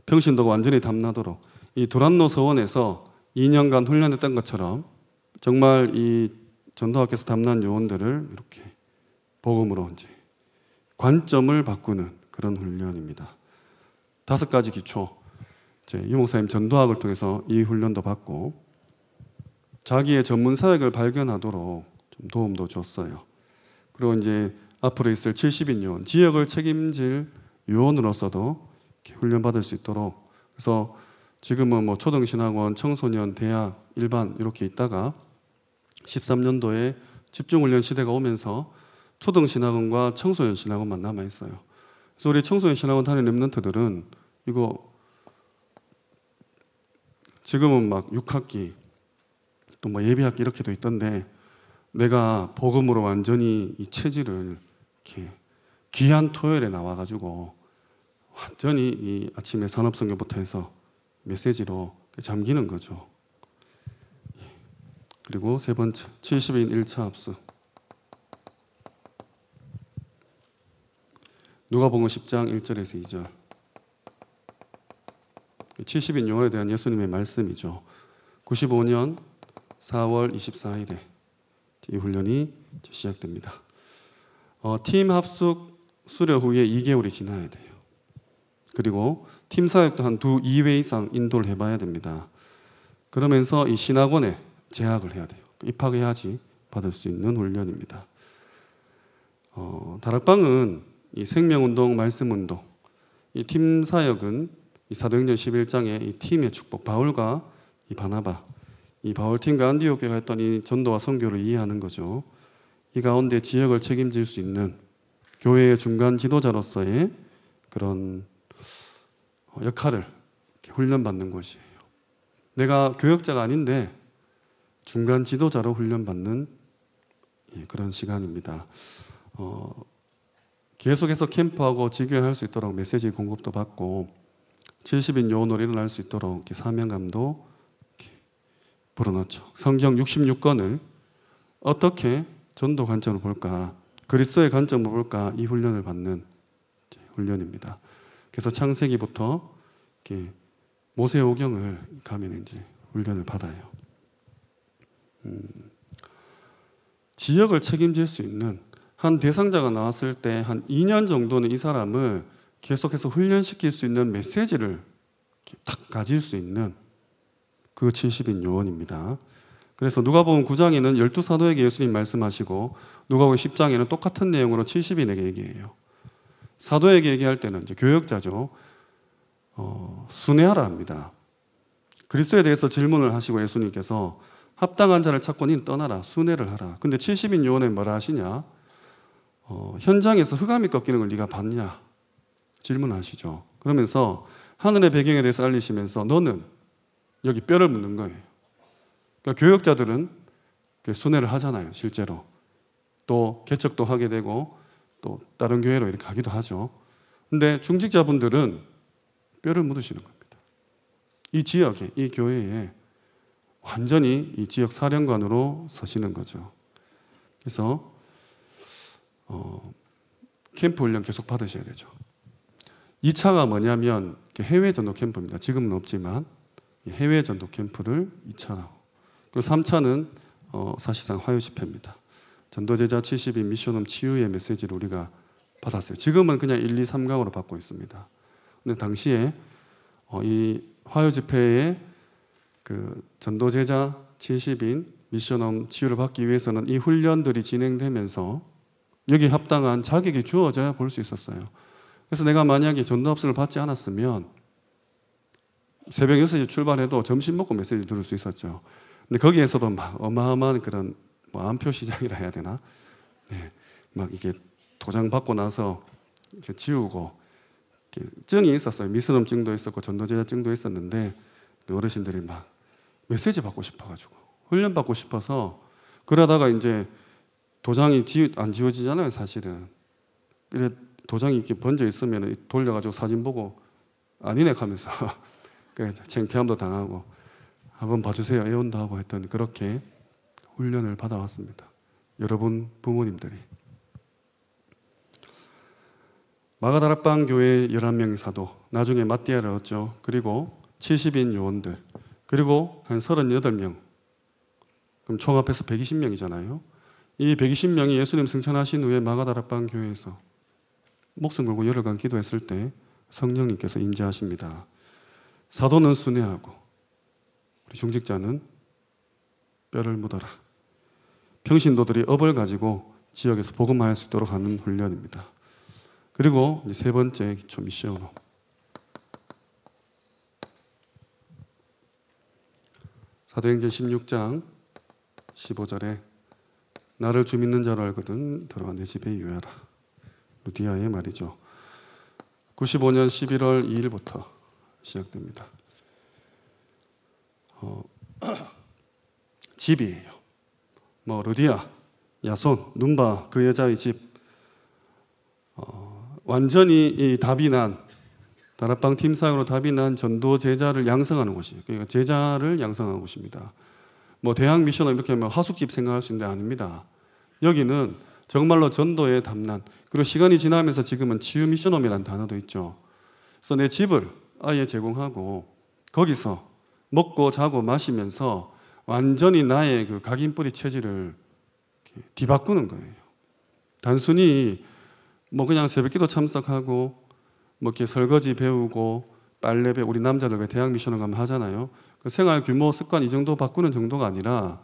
평신도 완전히 담나도록 이 도란노 서원에서 2년간 훈련했던 것처럼 정말 이 전도학에서 담난 요원들을 이렇게 복음으로 이제 관점을 바꾸는 그런 훈련입니다. 다섯 가지 기초. 제 유목사님 전도학을 통해서 이 훈련도 받고 자기의 전문 사역을 발견하도록 좀 도움도 줬어요. 그리고 이제 앞으로 있을 70인 지역을 책임질 요원으로서도 훈련받을 수 있도록 그래서 지금은 뭐 초등신학원, 청소년, 대학, 일반 이렇게 있다가 13년도에 집중훈련 시대가 오면서 초등신학원과 청소년신학원만 남아있어요. 그래서 우리 청소년신학원 다니는 랩런트들은 이거 지금은 막 6학기, 또뭐 예비학교 이렇게도 있던데 내가 복음으로 완전히 이 체질을 이렇게 귀한 토요일에 나와가지고 완전히 이 아침에 산업성교부터 해서 메시지로 잠기는 거죠. 예. 그리고 세 번째, 70인 1차 합수. 누가 보면 10장 1절에서 2절. 70인 용어에 대한 예수님의 말씀이죠. 95년 4월 24일에 이 훈련이 시작됩니다. 어, 팀 합숙 수료 후에 2개월이 지나야 돼요. 그리고 팀 사역도 한두 2회 이상 인도를 해봐야 됩니다. 그러면서 이 신학원에 재학을 해야 돼요. 입학해야지 받을 수 있는 훈련입니다. 어, 다락방은 이 생명운동, 말씀운동, 이 팀 사역은 이 사도행전 11장의 이 팀의 축복, 바울과 이 바나바, 이 바울팀과 안디옥교가 했던 이 전도와 선교를 이해하는 거죠. 이 가운데 지역을 책임질 수 있는 교회의 중간 지도자로서의 그런 어, 역할을 훈련받는 것이에요. 내가 교역자가 아닌데 중간 지도자로 훈련받는 예, 그런 시간입니다. 어, 계속해서 캠프하고 직교할 수 있도록 메시지 공급도 받고 70인 요원으로 일어날 수 있도록 사명감도 불어넣죠. 성경 66권을 어떻게 전도 관점으로 볼까, 그리스도의 관점으로 볼까 이 훈련을 받는 훈련입니다. 그래서 창세기부터 모세오경을 가면 이제 훈련을 받아요. 음, 지역을 책임질 수 있는 한 대상자가 나왔을 때 한 2년 정도는 이 사람을 계속해서 훈련시킬 수 있는 메시지를 딱 가질 수 있는 그 70인 요원입니다. 그래서 누가 보면 9장에는 1 2 사도에게 예수님 말씀하시고 누가 보면 10장에는 똑같은 내용으로 70인에게 얘기해요. 사도에게 얘기할 때는 이제 교역자죠. 어, 순회하라 합니다. 그리스도에 대해서 질문을 하시고 예수님께서 합당한 자를 찾고 는 떠나라 순회를 하라. 근데 70인 요원에 뭐라 하시냐? 어, 현장에서 흑암이 꺾이는 걸 네가 봤냐? 질문하시죠. 그러면서 하늘의 배경에 대해서 알리시면서 너는 여기 뼈를 묻는 거예요. 그러니까 교역자들은 순회를 하잖아요, 실제로. 또 개척도 하게 되고 또 다른 교회로 이렇게 가기도 하죠. 근데 중직자분들은 뼈를 묻으시는 겁니다. 이 지역에, 이 교회에 완전히 이 지역 사령관으로 서시는 거죠. 그래서 어, 캠프 훈련 계속 받으셔야 되죠. 2차가 뭐냐면 해외 전도 캠프입니다. 지금은 없지만 해외 전도 캠프를 2차하고 그리고 3차는 어, 사실상 화요 집회입니다. 전도 제자 70인 미션홈 치유의 메시지를 우리가 받았어요. 지금은 그냥 1, 2, 3강으로 받고 있습니다. 근데 당시에 어, 이 화요 집회에 그 전도 제자 70인 미션홈 치유를 받기 위해서는 이 훈련들이 진행되면서 여기 합당한 자격이 주어져야 볼 수 있었어요. 그래서 내가 만약에 전도합수를 받지 않았으면 새벽 6시 에 출발해도 점심 먹고 메시지 들을 수 있었죠. 근데 거기에서도 막 어마어마한 그런 뭐 안표 시장이라 해야 되나? 네. 막 이게 도장 받고 나서 이렇게 지우고 이렇게 증이 있었어요. 미스럼증도 있었고 전도제자증도 있었는데 어르신들이 막 메시지 받고 싶어가지고 훈련 받고 싶어서 그러다가 이제 도장이 지우, 안 지워지잖아요 사실은. 그래 도장이 이렇게 번져 있으면 돌려가지고 사진 보고 아니네 하면서 창피함도 당하고 한번 봐주세요 애원도 하고 했던 그렇게 훈련을 받아왔습니다. 여러분 부모님들이 마가다락방 교회 11명의 사도 나중에 마띠아를 얻죠. 그리고 70인 요원들 그리고 한 38명 그럼 총 합해서 120명이잖아요. 이 120명이 예수님 승천하신 후에 마가다락방 교회에서 목숨 걸고 열흘간 기도했을 때 성령님께서 임재하십니다. 사도는 순회하고 우리 중직자는 뼈를 묻어라. 평신도들이 업을 가지고 지역에서 복음화할 수 있도록 하는 훈련입니다. 그리고 세 번째 기초 미션으로 사도행전 16장 15절에 나를 주 믿는 자로 알거든 들어와 내 집에 유하라 루디아의 말이죠. 95년 11월 2일부터 시작됩니다. 어, 집이에요. 뭐 르디아, 야손, 눈바 그 여자의 집. 어, 완전히 이 답이 난 다락방 팀사으로 답이 난 전도 제자를 양성하는 곳이에요. 그러니까 제자를 양성하는 곳입니다. 뭐 대학 미션을 이렇게 하면 뭐 하숙집 생각할 수 있는데 아닙니다. 여기는 정말로 전도의 담난 그리고 시간이 지나면서 지금은 치유 미션홈이라는 단어도 있죠. 그래서 내 집을 아예 제공하고 거기서 먹고 자고 마시면서 완전히 나의 그 각인뿌리 체질을 뒤바꾸는 거예요. 단순히 뭐 그냥 새벽기도 참석하고 뭐 이렇게 설거지 배우고 빨래 배 우리 남자들 왜 대학 미션을 가면 하잖아요. 그 생활 규모 습관 이 정도 바꾸는 정도가 아니라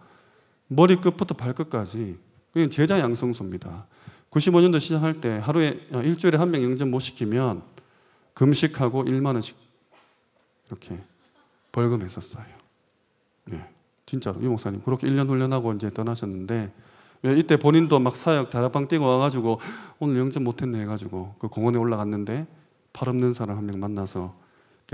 머리끝부터 발끝까지 그냥 제자 양성소입니다. 95년도 시작할 때 하루에 어, 일주일에 한 명 영접 못 시키면 금식하고 1만 원씩 이렇게 벌금했었어요. 예. 진짜로 이 목사님 그렇게 1년 훈련하고 이제 떠나셨는데 예, 이때 본인도 막 사역 다락방 뛰고 와가지고 오늘 영접 못했네 해가지고 그 공원에 올라갔는데 팔 없는 사람 한 명 만나서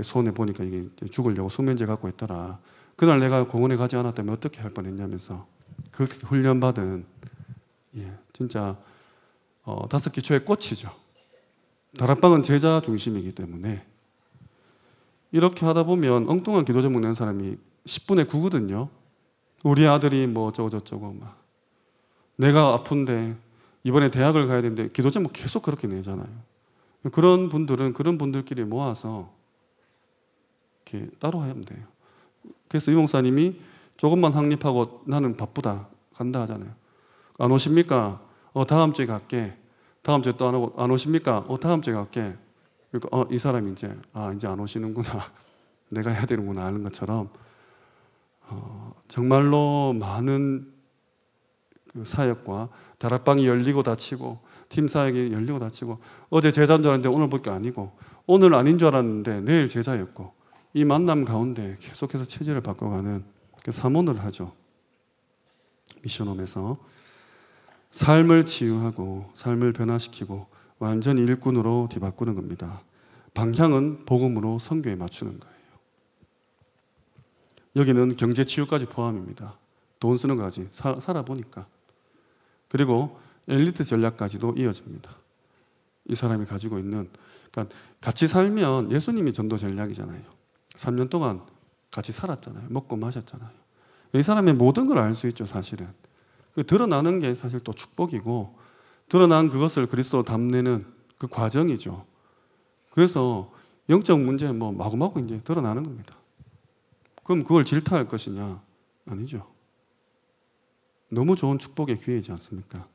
손에 보니까 이게 죽으려고 수면제 갖고 있더라. 그날 내가 공원에 가지 않았다면 어떻게 할 뻔했냐면서 그 훈련 받은 예, 진짜 어, 다섯 기초의 꽃이죠. 다락방은 제자 중심이기 때문에 이렇게 하다 보면 엉뚱한 기도 제목 낸 사람이 10분에 9거든요. 우리 아들이 뭐 어쩌고 저쩌고 막 내가 아픈데 이번에 대학을 가야 되는데 기도 제목 계속 그렇게 내잖아요. 그런 분들은 그런 분들끼리 모아서 이렇게 따로 하면 돼요. 그래서 이 목사님이 조금만 확립하고 나는 바쁘다 간다 하잖아요. 안 오십니까? 어, 다음 주에 갈게. 다음 주에 또안 오십니까? 어, 다음 주에 갈게. 그러니까, 어, 이 사람이 이제, 아, 이제 안 오시는구나. 내가 해야 되는구나. 하는 것처럼, 어, 정말로 많은 그 사역과 다락방이 열리고 닫히고, 팀 사역이 열리고 닫히고, 어제 제자인 줄 알았는데 오늘 볼 게 아니고, 오늘 아닌 줄 알았는데 내일 제자였고, 이 만남 가운데 계속해서 체질을 바꿔가는 사모을 그 하죠. 미션홈에서. 삶을 치유하고 삶을 변화시키고 완전 일꾼으로 뒤바꾸는 겁니다. 방향은 복음으로 선교에 맞추는 거예요. 여기는 경제 치유까지 포함입니다. 돈 쓰는 거지 살아보니까. 그리고 엘리트 전략까지도 이어집니다. 이 사람이 가지고 있는 그러니까 같이 살면 예수님이 전도 전략이잖아요. 3년 동안 같이 살았잖아요. 먹고 마셨잖아요. 이 사람의 모든 걸 알 수 있죠, 사실은. 그 드러나는 게 사실 또 축복이고 드러난 그것을 그리스도로 담내는 그 과정이죠. 그래서 영적 문제 뭐 마구마구 이제 드러나는 겁니다. 그럼 그걸 질타할 것이냐? 아니죠. 너무 좋은 축복의 기회이지 않습니까?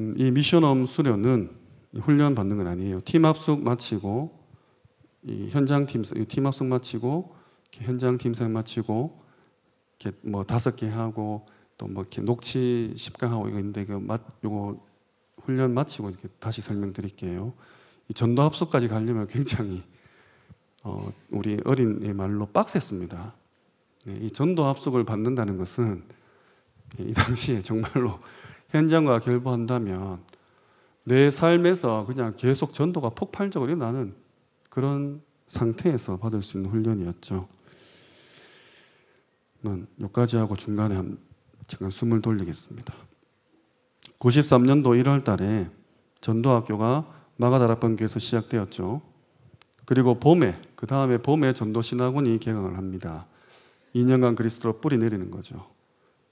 음, 이 미션엄 수련은 훈련 받는 건 아니에요. 팀 합숙 마치고 현장 팀, 팀 합숙 마치고 현장 팀생 마치고 이렇게 뭐 다섯 개 하고 또뭐 이렇게 녹취 10강 하고 이거 있는데 그맛 요거 훈련 마치고 이렇게 다시 설명드릴게요. 이 전도 합수까지 가려면 굉장히 어, 우리 어린이 말로 빡셌습니다. 네, 이 전도 합숙을 받는다는 것은 이 당시에 정말로 현장과 결부한다면 내 삶에서 그냥 계속 전도가 폭발적으로 나는 그런 상태에서 받을 수 있는 훈련이었죠. 여기까지 하고 중간에 한, 잠깐 숨을 돌리겠습니다. 93년도 1월 달에 전도학교가 마가다락방교에서 시작되었죠. 그리고 봄에, 그 다음에 봄에 전도신학원이 개강을 합니다. 2년간 그리스도로 뿌리 내리는 거죠.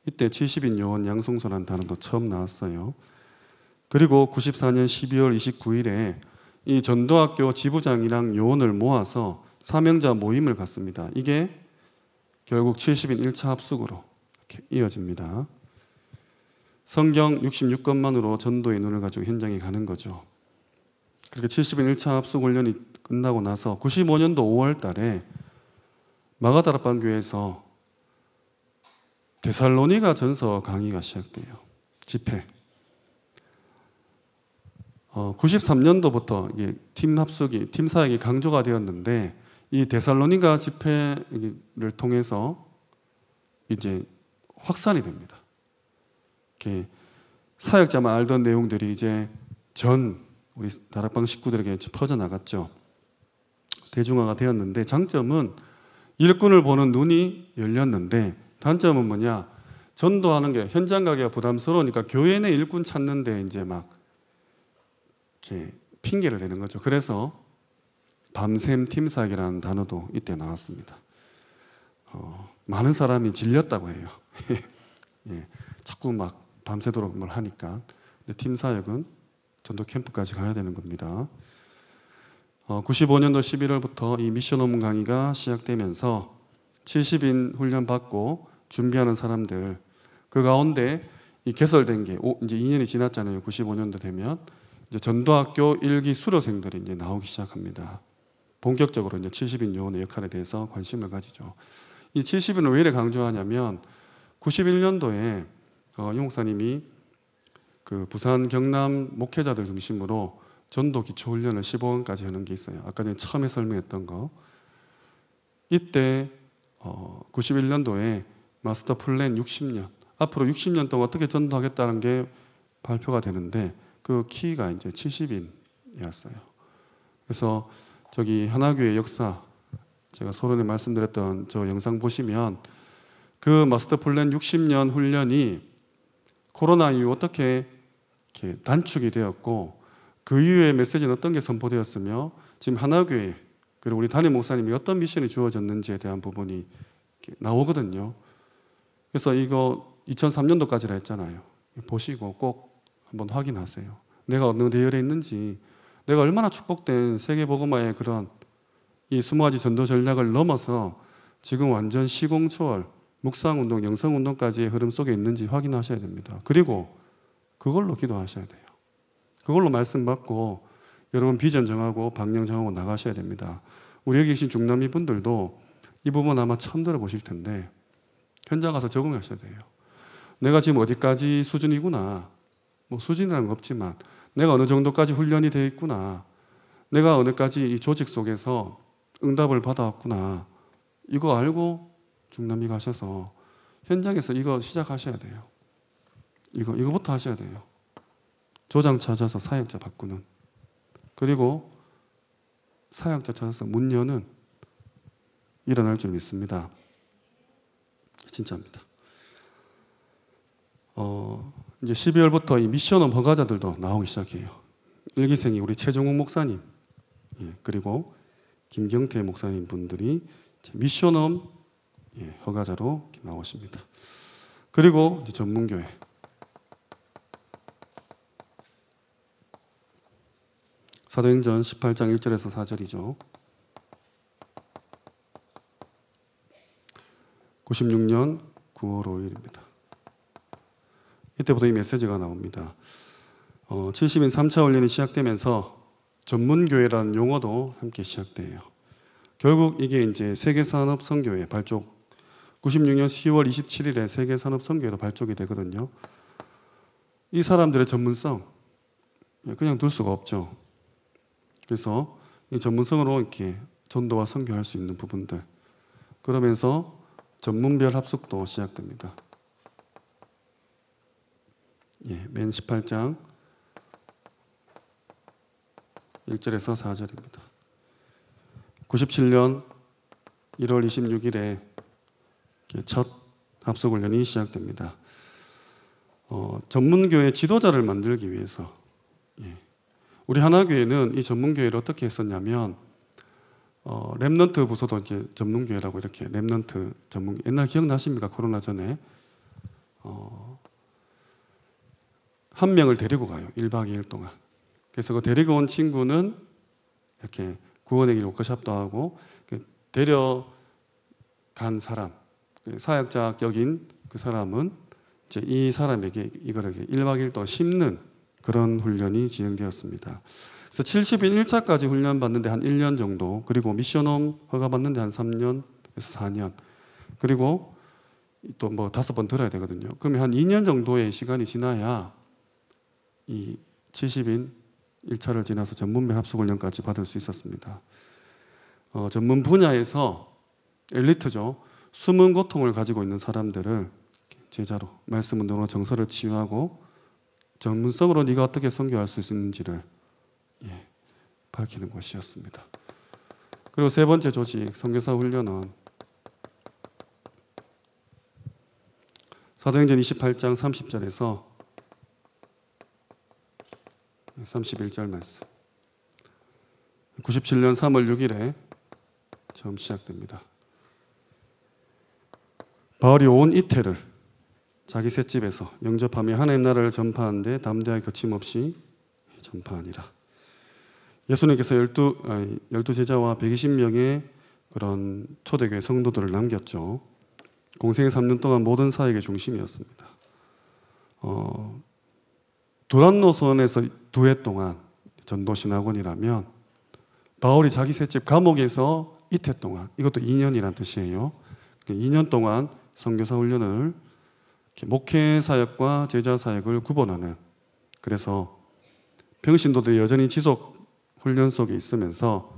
이때 70인 요원 양송선한 단어도 처음 나왔어요. 그리고 94년 12월 29일에 이 전도학교 지부장이랑 요원을 모아서 사명자 모임을 갖습니다. 이게 결국 70인 1차 합숙으로 이렇게 이어집니다. 성경 66권만으로 전도의 눈을 가지고 현장에 가는 거죠. 그렇게 70인 1차 합숙 훈련이 끝나고 나서 95년도 5월 달에 마가다라반 교에서 데살로니가 전서 강의가 시작돼요. 집회. 어, 93년도부터 팀 합숙이 팀 사역이 강조가 되었는데 이 데살로니가 집회를 통해서 이제 확산이 됩니다. 이렇게 사역자만 알던 내용들이 이제 전 우리 다락방 식구들에게 퍼져나갔죠. 대중화가 되었는데 장점은 일꾼을 보는 눈이 열렸는데 단점은 뭐냐? 전도하는 게 현장 가기가 부담스러우니까 교회 내 일꾼 찾는데 이제 막 이렇게 핑계를 대는 거죠. 그래서 밤샘 팀삭이라는 단어도 이때 나왔습니다. 어, 많은 사람이 질렸다고 해요. 예, 자꾸 막 밤새도록 뭘 하니까. 근데 팀 사역은 전도 캠프까지 가야 되는 겁니다. 어, 95년도 11월부터 이 미션 홈 강의가 시작되면서 70인 훈련 받고 준비하는 사람들 그 가운데 이 개설된 게 오, 이제 2년이 지났잖아요. 95년도 되면 이제 전도학교 일기 수료생들이 이제 나오기 시작합니다. 본격적으로 이제 70인 요원의 역할에 대해서 관심을 가지죠. 이 70인을 왜이렇 강조하냐면 91년도에 어, 이 목사님이 그 부산 경남 목회자들 중심으로 전도 기초 훈련을 15원까지 하는 게 있어요. 아까 전에 처음에 설명했던 거. 이때 어, 91년도에 마스터 플랜 60년 앞으로 60년 동안 어떻게 전도하겠다는 게 발표가 되는데 그 키가 이제 70인이었어요. 그래서 저기 하나교회 역사 제가 서론에 말씀드렸던 저 영상 보시면 그 마스터 플랜 60년 훈련이 코로나 이후 어떻게 이렇게 단축이 되었고 그 이후에 메시지는 어떤 게 선포되었으며 지금 하나교회 그리고 우리 단임 목사님이 어떤 미션이 주어졌는지에 대한 부분이 나오거든요. 그래서 이거 2003년도까지라 했잖아요. 보시고 꼭 한번 확인하세요. 내가 어느 대열에 있는지 내가 얼마나 축복된 세계보고마의 그런 이 20가지 전도 전략을 넘어서 지금 완전 시공초월, 묵상운동, 영성운동까지의 흐름 속에 있는지 확인하셔야 됩니다. 그리고 그걸로 기도하셔야 돼요. 그걸로 말씀 받고 여러분 비전 정하고 방향 정하고 나가셔야 됩니다. 우리 여기 계신 중남미 분들도 이 부분 아마 처음 들어보실 텐데 현장 가서 적응하셔야 돼요. 내가 지금 어디까지 수준이구나. 뭐수준이라거 없지만 내가 어느 정도까지 훈련이 되어 있구나. 내가 어느까지 이 조직 속에서 응답을 받아왔구나. 이거 알고 중남미 가셔서 현장에서 이거 시작하셔야 돼요. 이거, 이거부터 하셔야 돼요. 조장 찾아서 사역자 바꾸는. 그리고 사역자 찾아서 문 여는 일어날 줄 믿습니다. 진짜입니다. 어, 이제 12월부터 이 미션원 번가자들도 나오기 시작해요. 일기생이 우리 최정욱 목사님, 예, 그리고 김경태 목사님 분들이 미션원 예, 허가자로 나오십니다. 그리고 전문교회. 사도행전 18장 1절에서 4절이죠. 96년 9월 5일입니다. 이때부터 이 메시지가 나옵니다. 어, 70인 3차 훈련이 시작되면서 전문교회라는 용어도 함께 시작돼요. 결국 이게 이제 세계산업선교회 발족, 96년 10월 27일에 세계산업선교회도 발족이 되거든요. 이 사람들의 전문성, 예, 그냥 둘 수가 없죠. 그래서 이 전문성으로 이렇게 전도와 선교할 수 있는 부분들. 그러면서 전문별 합숙도 시작됩니다. 예, 맨 18장 1절에서 4절입니다. 97년 1월 26일에 첫 합숙훈련이 시작됩니다. 어, 전문교회 지도자를 만들기 위해서 예. 우리 하나교회는 이 전문교회를 어떻게 했었냐면 어, 랩넌트 부서도 이제 전문교회라고 이렇게 랩넌트 전문 옛날 기억나십니까 코로나 전에 어, 한 명을 데리고 가요. 1박 2일 동안. 그래서 그 데리고 온 친구는 이렇게 구원의 길 워크샵도 하고 그 데려간 사람, 그 사역자 격인그 사람은 이제 이 사람에게 이걸 이렇게 1박 2일 동안 심는 그런 훈련이 진행되었습니다. 그래서 7 1차까지 훈련 받는데 한 1년 정도, 그리고 미션홈 허가 받는데 한 3년에서 4년, 그리고 또 뭐 다섯 번 들어야 되거든요. 그러면 한 2년 정도의 시간이 지나야 이 70인 1차를 지나서 전문별 합숙훈련까지 받을 수 있었습니다. 어, 전문 분야에서 엘리트죠. 숨은 고통을 가지고 있는 사람들을 제자로 말씀 으로 정서를 치유하고 전문성으로 네가 어떻게 선교할 수 있는지를 예, 밝히는 것이었습니다. 그리고 세 번째 조직 선교사 훈련은 사도행전 28장 30절에서 31절 말씀. 97년 3월 6일에 처음 시작됩니다. 바울이 온 이태를 자기 셋집에서 영접하며 하나님 나라를 전파하는데 담대하게 거침없이 전파하니라. 예수님께서 12, 아니, 제자와 120명의 그런 초대교회 성도들을 남겼죠. 공생의 3년 동안 모든 사역의 중심이었습니다. 어, 두란 노선에서 두 해 동안 전도신학원이라면 바울이 자기 셋집 감옥에서 이태 동안 이것도 2년이란 뜻이에요. 2년 그 동안 선교사 훈련을 목회 사역과 제자 사역을 구분하는 그래서 평신도도 여전히 지속 훈련 속에 있으면서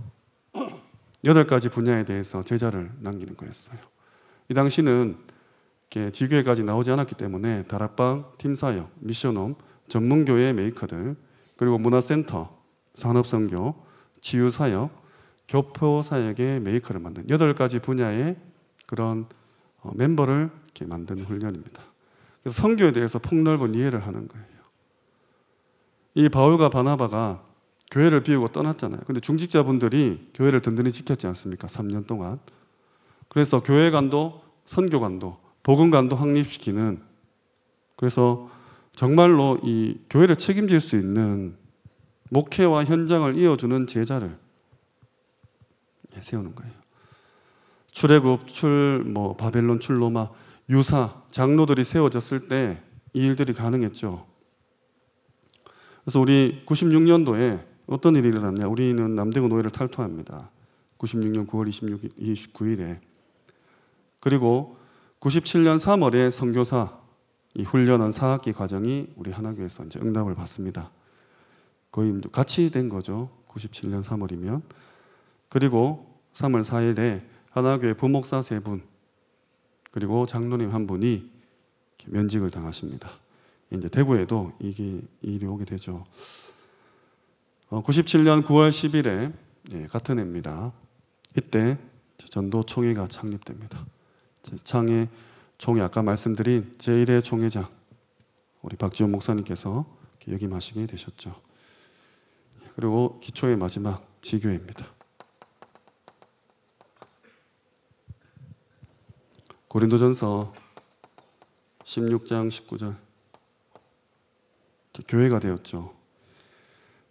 여덟 가지 분야에 대해서 제자를 남기는 거였어요. 이 당시는 지교회까지 나오지 않았기 때문에 다락방, 팀사역, 미션홈 전문교회 메이커들, 그리고 문화센터, 산업선교, 치유사역, 교포사역의 메이커를 만든 여덟 가지 분야의 그런 어, 멤버를 이렇게 만든 훈련입니다. 그래서 선교에 대해서 폭넓은 이해를 하는 거예요. 이 바울과 바나바가 교회를 비우고 떠났잖아요. 근데 중직자분들이 교회를 든든히 지켰지 않습니까? 3년 동안. 그래서 교회관도 선교관도 복음관도 확립시키는 그래서 정말로 이 교회를 책임질 수 있는 목회와 현장을 이어주는 제자를 예, 세우는 거예요. 출애굽, 출 뭐 바벨론, 출로마 유사 장로들이 세워졌을 때 이 일들이 가능했죠. 그래서 우리 96년도에 어떤 일이 일어났냐? 우리는 남대구 노예를 탈토합니다. 96년 9월 26일, 29일에 그리고 97년 3월에 선교사 이 훈련한 4학기 과정이 우리 하나교에서 이제 응답을 받습니다. 거의 그 같이 된 거죠. 97년 3월이면. 그리고 3월 4일에 하나교회 부목사 세 분, 그리고 장로님 한 분이 면직을 당하십니다. 이제 대구에도 이게 일이 오게 되죠. 97년 9월 10일에 같은 해입니다. 이때 전도총회가 창립됩니다. 창에 총회 아까 말씀드린 제1의 총회장 우리 박지원 목사님께서 역임하시게 되셨죠. 그리고 기초의 마지막 지교회입니다. 고린도전서 16장 19절 교회가 되었죠.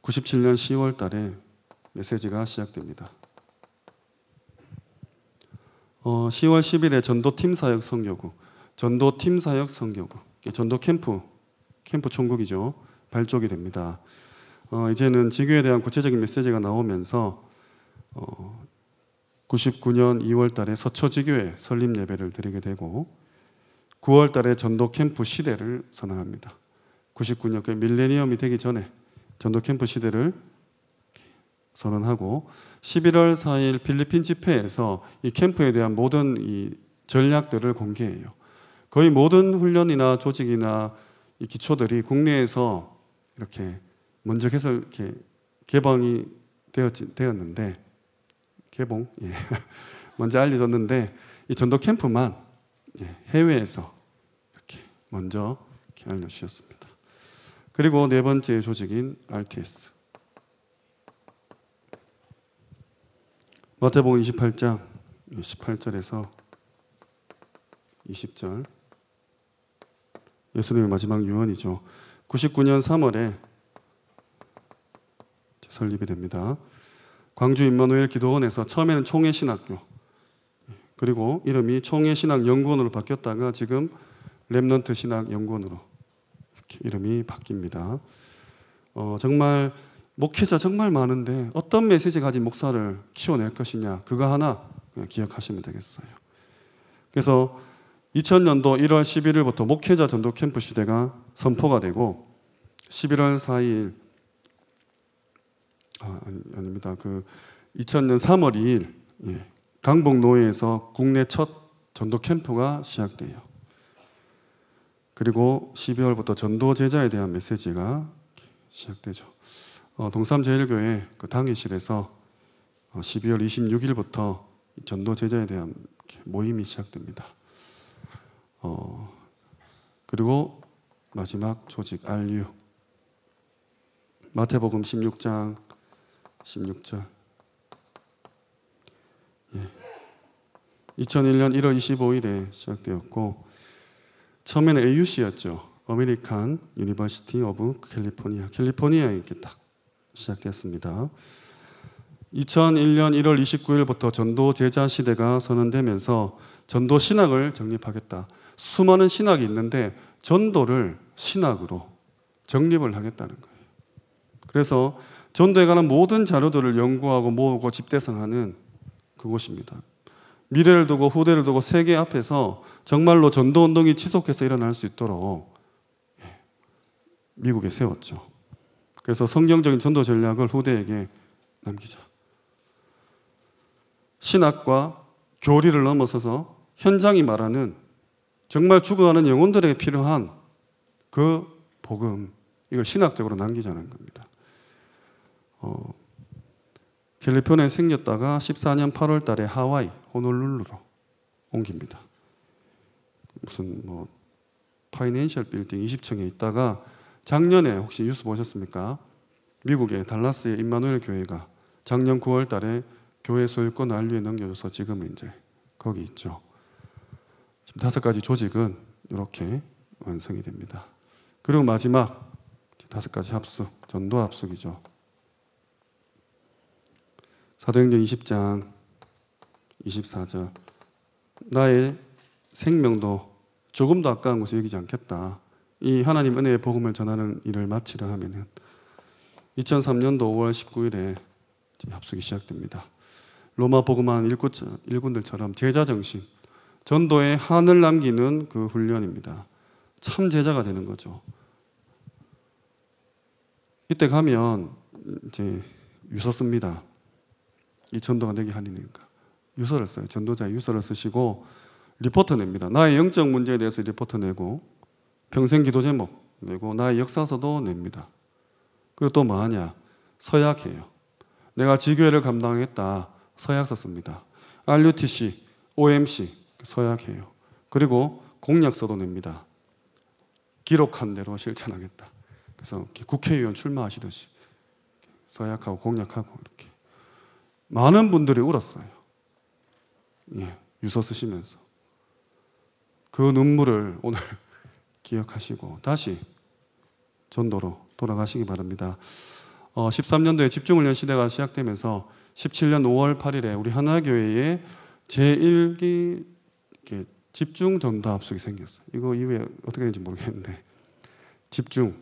97년 10월 달에 메시지가 시작됩니다. 어, 10월 10일에 전도팀 사역 성교구, 전도팀 사역 성교구, 전도 캠프, 캠프 총국이죠. 발족이 됩니다. 어, 이제는 지교에 대한 구체적인 메시지가 나오면서 어, 99년 2월 달에 서초지교회 설립 예배를 드리게 되고 9월 달에 전도 캠프 시대를 선언합니다. 99년 그 밀레니엄이 되기 전에 전도 캠프 시대를 선언하고 11월 4일 필리핀 집회에서 이 캠프에 대한 모든 이 전략들을 공개해요. 거의 모든 훈련이나 조직이나 이 기초들이 국내에서 이렇게 먼저 해서 이렇게 개방이 되었, 되었는데 개봉 예. 먼저 알려졌는데 이 전도 캠프만 예. 해외에서 이렇게 먼저 이렇게 알려주셨습니다. 그리고 네 번째 조직인 RTS 마태복음 28장 18절에서 20절 예수님의 마지막 유언이죠. 99년 3월에 설립이 됩니다. 광주 임마누엘 기도원에서 처음에는 총회신학교 그리고 이름이 총회신학연구원으로 바뀌었다가 지금 랩넌트 신학연구원으로 이름이 바뀝니다. 어, 정말 목회자 정말 많은데 어떤 메시지 가진 목사를 키워낼 것이냐 그거 하나 기억하시면 되겠어요. 그래서 2000년도 1월 11일부터 목회자 전도 캠프 시대가 선포가 되고 11월 4일 아, 아 닙니다그 2000년 3월 2일 예, 강북노예에서 국내 첫 전도 캠프가 시작돼요. 그리고 12월부터 전도 제자에 대한 메시지가 시작되죠. 어, 동삼제일교회 그 당회실에서 12월 어, 26일부터 전도 제자에 대한 모임이 시작됩니다. 어, 그리고 마지막 조직 RU 마태복음 16장 16절 예. 2001년 1월 25일에 시작되었고 처음에는 AUC였죠. 아메리칸 유니버시티 오브 캘리포니아 캘리포니아에 이렇게 딱 시작했습니다. 2001년 1월 29일부터 전도 제자 시대가 선언되면서 전도 신학을 정립하겠다. 수많은 신학이 있는데 전도를 신학으로 정립을 하겠다는 거예요. 그래서 전도에 관한 모든 자료들을 연구하고 모으고 집대성하는 그곳입니다. 미래를 두고 후대를 두고 세계 앞에서 정말로 전도 운동이 지속해서 일어날 수 있도록 예, 미국에 세웠죠. 그래서 성경적인 전도 전략을 후대에게 남기자. 신학과 교리를 넘어서서 현장이 말하는 정말 죽어가는 영혼들에게 필요한 그 복음, 이걸 신학적으로 남기자는 겁니다. 어, 캘리포니아에 생겼다가 14년 8월 달에 하와이, 호놀룰루로 옮깁니다. 무슨 뭐 파이낸셜 빌딩 20층에 있다가 작년에 혹시 뉴스 보셨습니까? 미국의 달라스의 임마누엘 교회가 작년 9월 달에 교회 소유권 안류에 넘겨줘서 지금 이제 거기 있죠. 지금 다섯 가지 조직은 이렇게 완성이 됩니다. 그리고 마지막 다섯 가지 합숙, 전도 합숙이죠. 사도행전 20장 24절 나의 생명도 조금도 아까운 것을 여기지 않겠다. 이 하나님 은혜의 복음을 전하는 일을 마치려 하면은 2003년도 5월 19일에 합숙이 시작됩니다. 로마 복음한 일꾼들처럼 제자 정신, 전도의 한을 남기는 그 훈련입니다. 참 제자가 되는 거죠. 이때 가면 이제 유서 씁니다. 이 전도가 내게 한일니까 유서를 써요. 전도자의 유서를 쓰시고 리포터 냅니다. 나의 영적 문제에 대해서 리포터 내고 평생 기도 제목 내고 나의 역사서도 냅니다. 그리고 또뭐 하냐? 서약해요. 내가 지교회를 감당했다. 서약 썼습니다. RUTC, OMC 서약해요. 그리고 공약서도 냅니다. 기록한 대로 실천하겠다. 그래서 국회의원 출마하시듯이 서약하고 공약하고 이렇게 많은 분들이 울었어요. 예, 유서 쓰시면서 그 눈물을 오늘 기억하시고 다시 전도로 돌아가시기 바랍니다. 어, 13년도에 집중훈련 시대가 시작되면서 17년 5월 8일에 우리 하나교회에 제1기 집중 전도 합숙이 생겼어요. 이거 이후에 어떻게 되는지 모르겠는데 집중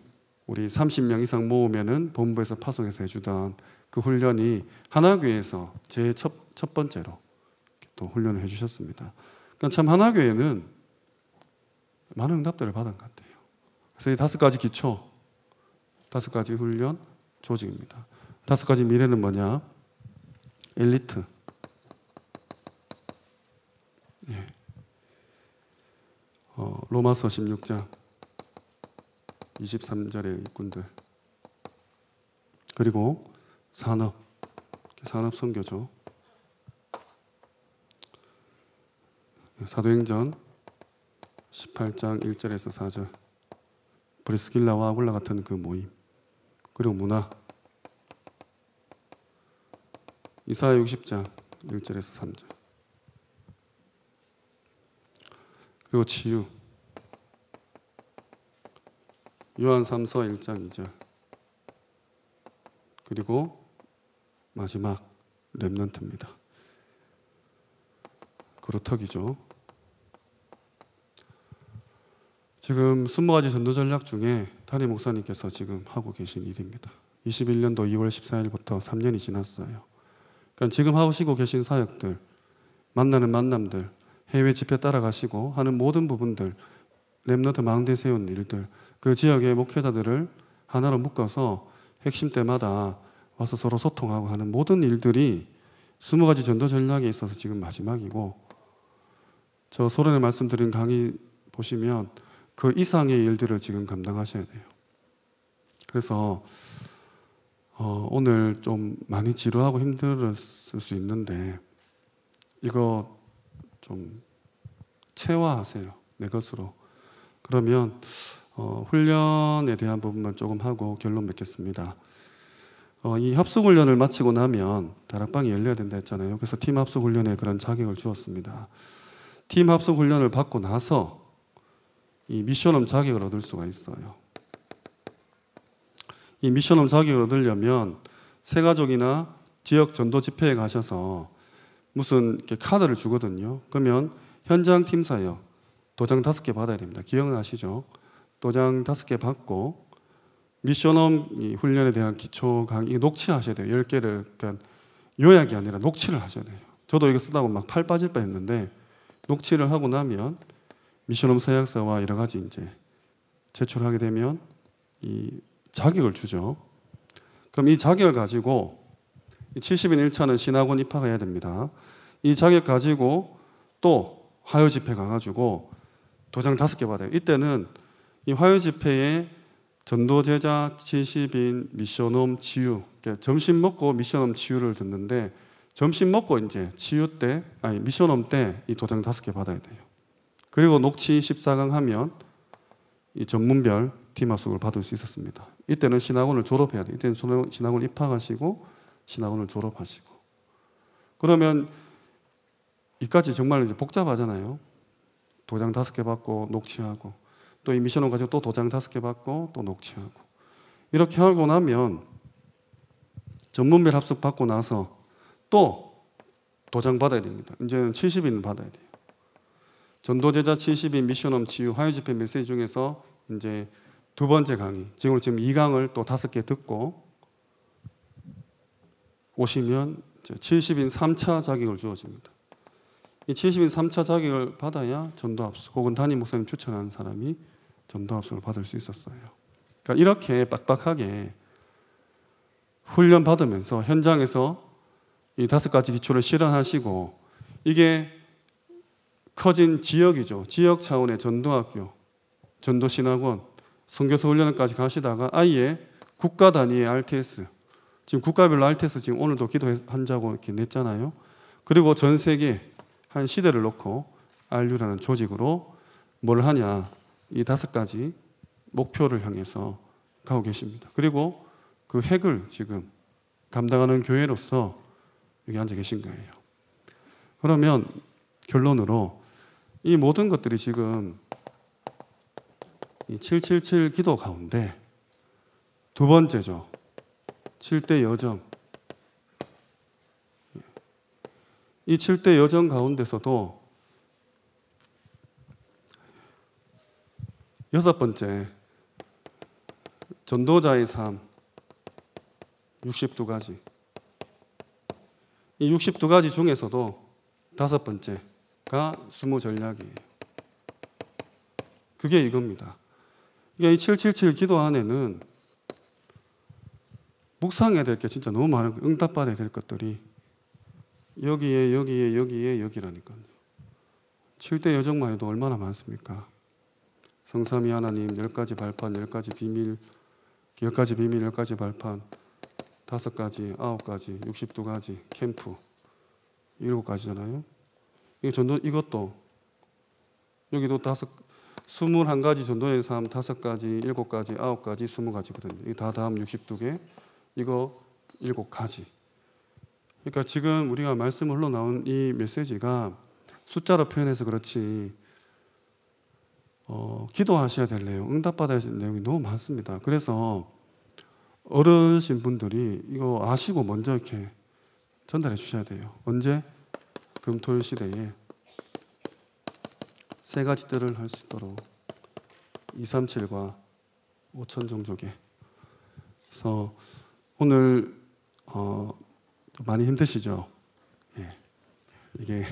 우리 30명 이상 모으면은 본부에서 파송해서 해주던 그 훈련이 하나교회에서 제 첫 첫 번째로 또 훈련을 해주셨습니다. 그러니까 참 하나교회는 많은 응답들을 받은 것 같아요. 그래서 이 다섯 가지 기초, 다섯 가지 훈련, 조직입니다. 다섯 가지 미래는 뭐냐? 엘리트. 예. 어, 로마서 16장 23절의 일들 그리고 산업, 산업 선교죠. 예, 사도행전 18장 1절에서 4절 브리스길라와 아굴라 같은 그 모임 그리고 문화 이사야 60장 1절에서 3절 그리고 치유 요한 3서 1장 2절 그리고 마지막 랩런트입니다 그렇터기죠 지금 스무 가지 전도 전략 중에 탄희 목사님께서 지금 하고 계신 일입니다. 21년도 2월 14일부터 3년이 지났어요. 그러니까 지금 하시고 계신 사역들, 만나는 만남들, 해외 집회 따라가시고 하는 모든 부분들, 랩너트 망대 세운 일들, 그 지역의 목회자들을 하나로 묶어서 핵심 때마다 와서 서로 소통하고 하는 모든 일들이 20가지 전도 전략에 있어서 지금 마지막이고 저 소련에 말씀드린 강의 보시면 그 이상의 일들을 지금 감당하셔야 돼요. 그래서 어, 오늘 좀 많이 지루하고 힘들었을 수 있는데 이거 좀 체화하세요. 내 것으로. 그러면 어, 훈련에 대한 부분만 조금 하고 결론 맺겠습니다. 어, 이 합숙 훈련을 마치고 나면 다락방이 열려야 된다 했잖아요. 그래서 팀 합숙 훈련에 그런 자격을 주었습니다. 팀 합숙 훈련을 받고 나서 이 미션홈 자격을 얻을 수가 있어요. 이 미션홈 자격을 얻으려면 세가족이나 지역 전도 집회에 가셔서 무슨 카드를 주거든요. 그러면 현장 팀사역 도장 다섯 개 받아야 됩니다. 기억나시죠? 도장 다섯 개 받고 미션홈 훈련에 대한 기초 강의 녹취하셔야 돼요. 1개를그러 그러니까 요약이 아니라 녹취를 하셔야 돼요. 저도 이거 쓰다 보면 막팔 빠질 뻔했는데 녹취를 하고 나면 미션홈 서약서와 여러 가지 이제 제출하게 되면 이 자격을 주죠. 그럼 이 자격을 가지고 70인 1차는 신학원 입학해야 됩니다. 이 자격 가지고 또 화요 집회 가가지고 도장 다섯 개 받아요. 이때는 이 화요 집회에 전도제자 70인 미션홈 치유 그러니까 점심 먹고 미션홈 치유를 듣는데 점심 먹고 이제 치유 때 아니 미션홈 때이 도장 다섯 개 받아야 돼요. 그리고 녹취 14강 하면 이 전문별 디마숙을 받을 수 있었습니다. 이때는 신학원을 졸업해야 돼. 이때는 신학원 입학하시고 신학원을 졸업하시고. 그러면 이까지 정말 이제 복잡하잖아요. 도장 다섯 개 받고 녹취하고 또 이 미션원 가지고 또 도장 다섯 개 받고 또 녹취하고 이렇게 하고 나면 전문별 합숙 받고 나서 또 도장 받아야 됩니다. 이제는 70인 받아야 돼요. 전도제자 70인 미션홈 치유 화요 집회 메시지 중에서 이제 두 번째 강의, 지금 지금 2강을 또 다섯 개 듣고 오시면 70인 3차 자격을 주어집니다. 이 70인 3차 자격을 받아야 전도합수 혹은 담임 목사님 추천한 사람이 전도합수를 받을 수 있었어요. 그러니까 이렇게 빡빡하게 훈련 받으면서 현장에서 이 다섯 가지 기초를 실현하시고 이게 커진 지역이죠. 지역 차원의 전도학교, 전도신학원, 성교사 훈련까지 가시다가 아예 국가 단위의 RTS, 지금 국가별로 RTS 지금 오늘도 기도한자고 이렇게 냈잖아요. 그리고 전 세계 한 시대를 놓고 RU라는 조직으로 뭘 하냐 이 다섯 가지 목표를 향해서 가고 계십니다. 그리고 그 핵을 지금 감당하는 교회로서 여기 앉아 계신 거예요. 그러면 결론으로 이 모든 것들이 지금 777 기도 가운데 두 번째죠. 7대 여정. 이 7대 여정 가운데서도 여섯 번째, 전도자의 삶, 62가지. 이 62가지 중에서도 다섯 번째, 가 수모 전략이에요. 그게 이겁니다. 그러니까 이777 기도 안에는 묵상해야 될 게 진짜 너무 많은 응답받아야 될 것들이 여기에 여기에 여기에 여기라니까요. 7대 여정만 해도 얼마나 많습니까? 성삼위 하나님 1가지 발판 1가지 비밀 1가지 비밀 1가지 발판 5가지 9가지 62가지 캠프 7가지잖아요. 이 전도 이것도 여기도 다섯 스물한 가지 전도의 삶 다섯 가지, 일곱 가지, 아홉 가지, 스무 가지거든요. 이다 다음 육십두 개, 이거 일곱 가지. 그러니까 지금 우리가 말씀 흘러 나온 이 메시지가 숫자로 표현해서 그렇지. 어, 기도하셔야 될 내용, 응답받아야 될 내용이 너무 많습니다. 그래서 어르신 분들이 이거 아시고 먼저 이렇게 전달해 주셔야 돼요. 언제? 금토일 시대에 세 가지 뜰을 할 수 있도록 237과 5천 종족에 그래서 오늘 어, 많이 힘드시죠? 예. 이게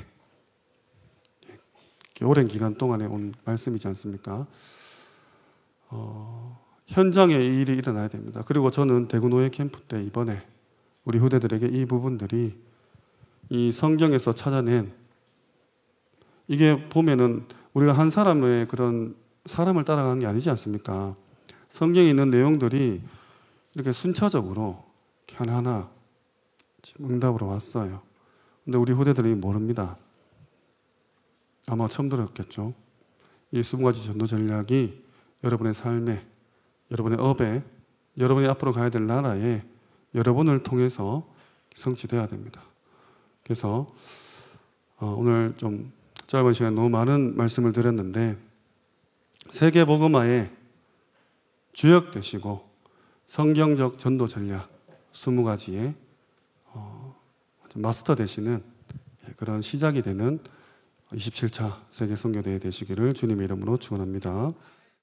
오랜 기간 동안에 온 말씀이지 않습니까? 어, 현장에 일이 일어나야 됩니다. 그리고 저는 대구 노예 캠프 때 이번에 우리 후대들에게 이 부분들이 이 성경에서 찾아낸 이게 보면은 우리가 한 사람의 그런 사람을 따라가는 게 아니지 않습니까? 성경에 있는 내용들이 이렇게 순차적으로 하나하나 응답으로 왔어요. 근데 우리 후대들이 모릅니다. 아마 처음 들었겠죠. 이 20가지 전도 전략이 여러분의 삶에, 여러분의 업에, 여러분이 앞으로 가야 될 나라에 여러분을 통해서 성취되어야 됩니다. 그래서 어, 오늘 좀 짧은 시간 너무 많은 말씀을 드렸는데 세계 복음화에 주역 되시고 성경적 전도 전략 20가지의 어, 마스터 되시는 예, 그런 시작이 되는 27차 세계 성교대회 되시기를 주님의 이름으로 축원합니다.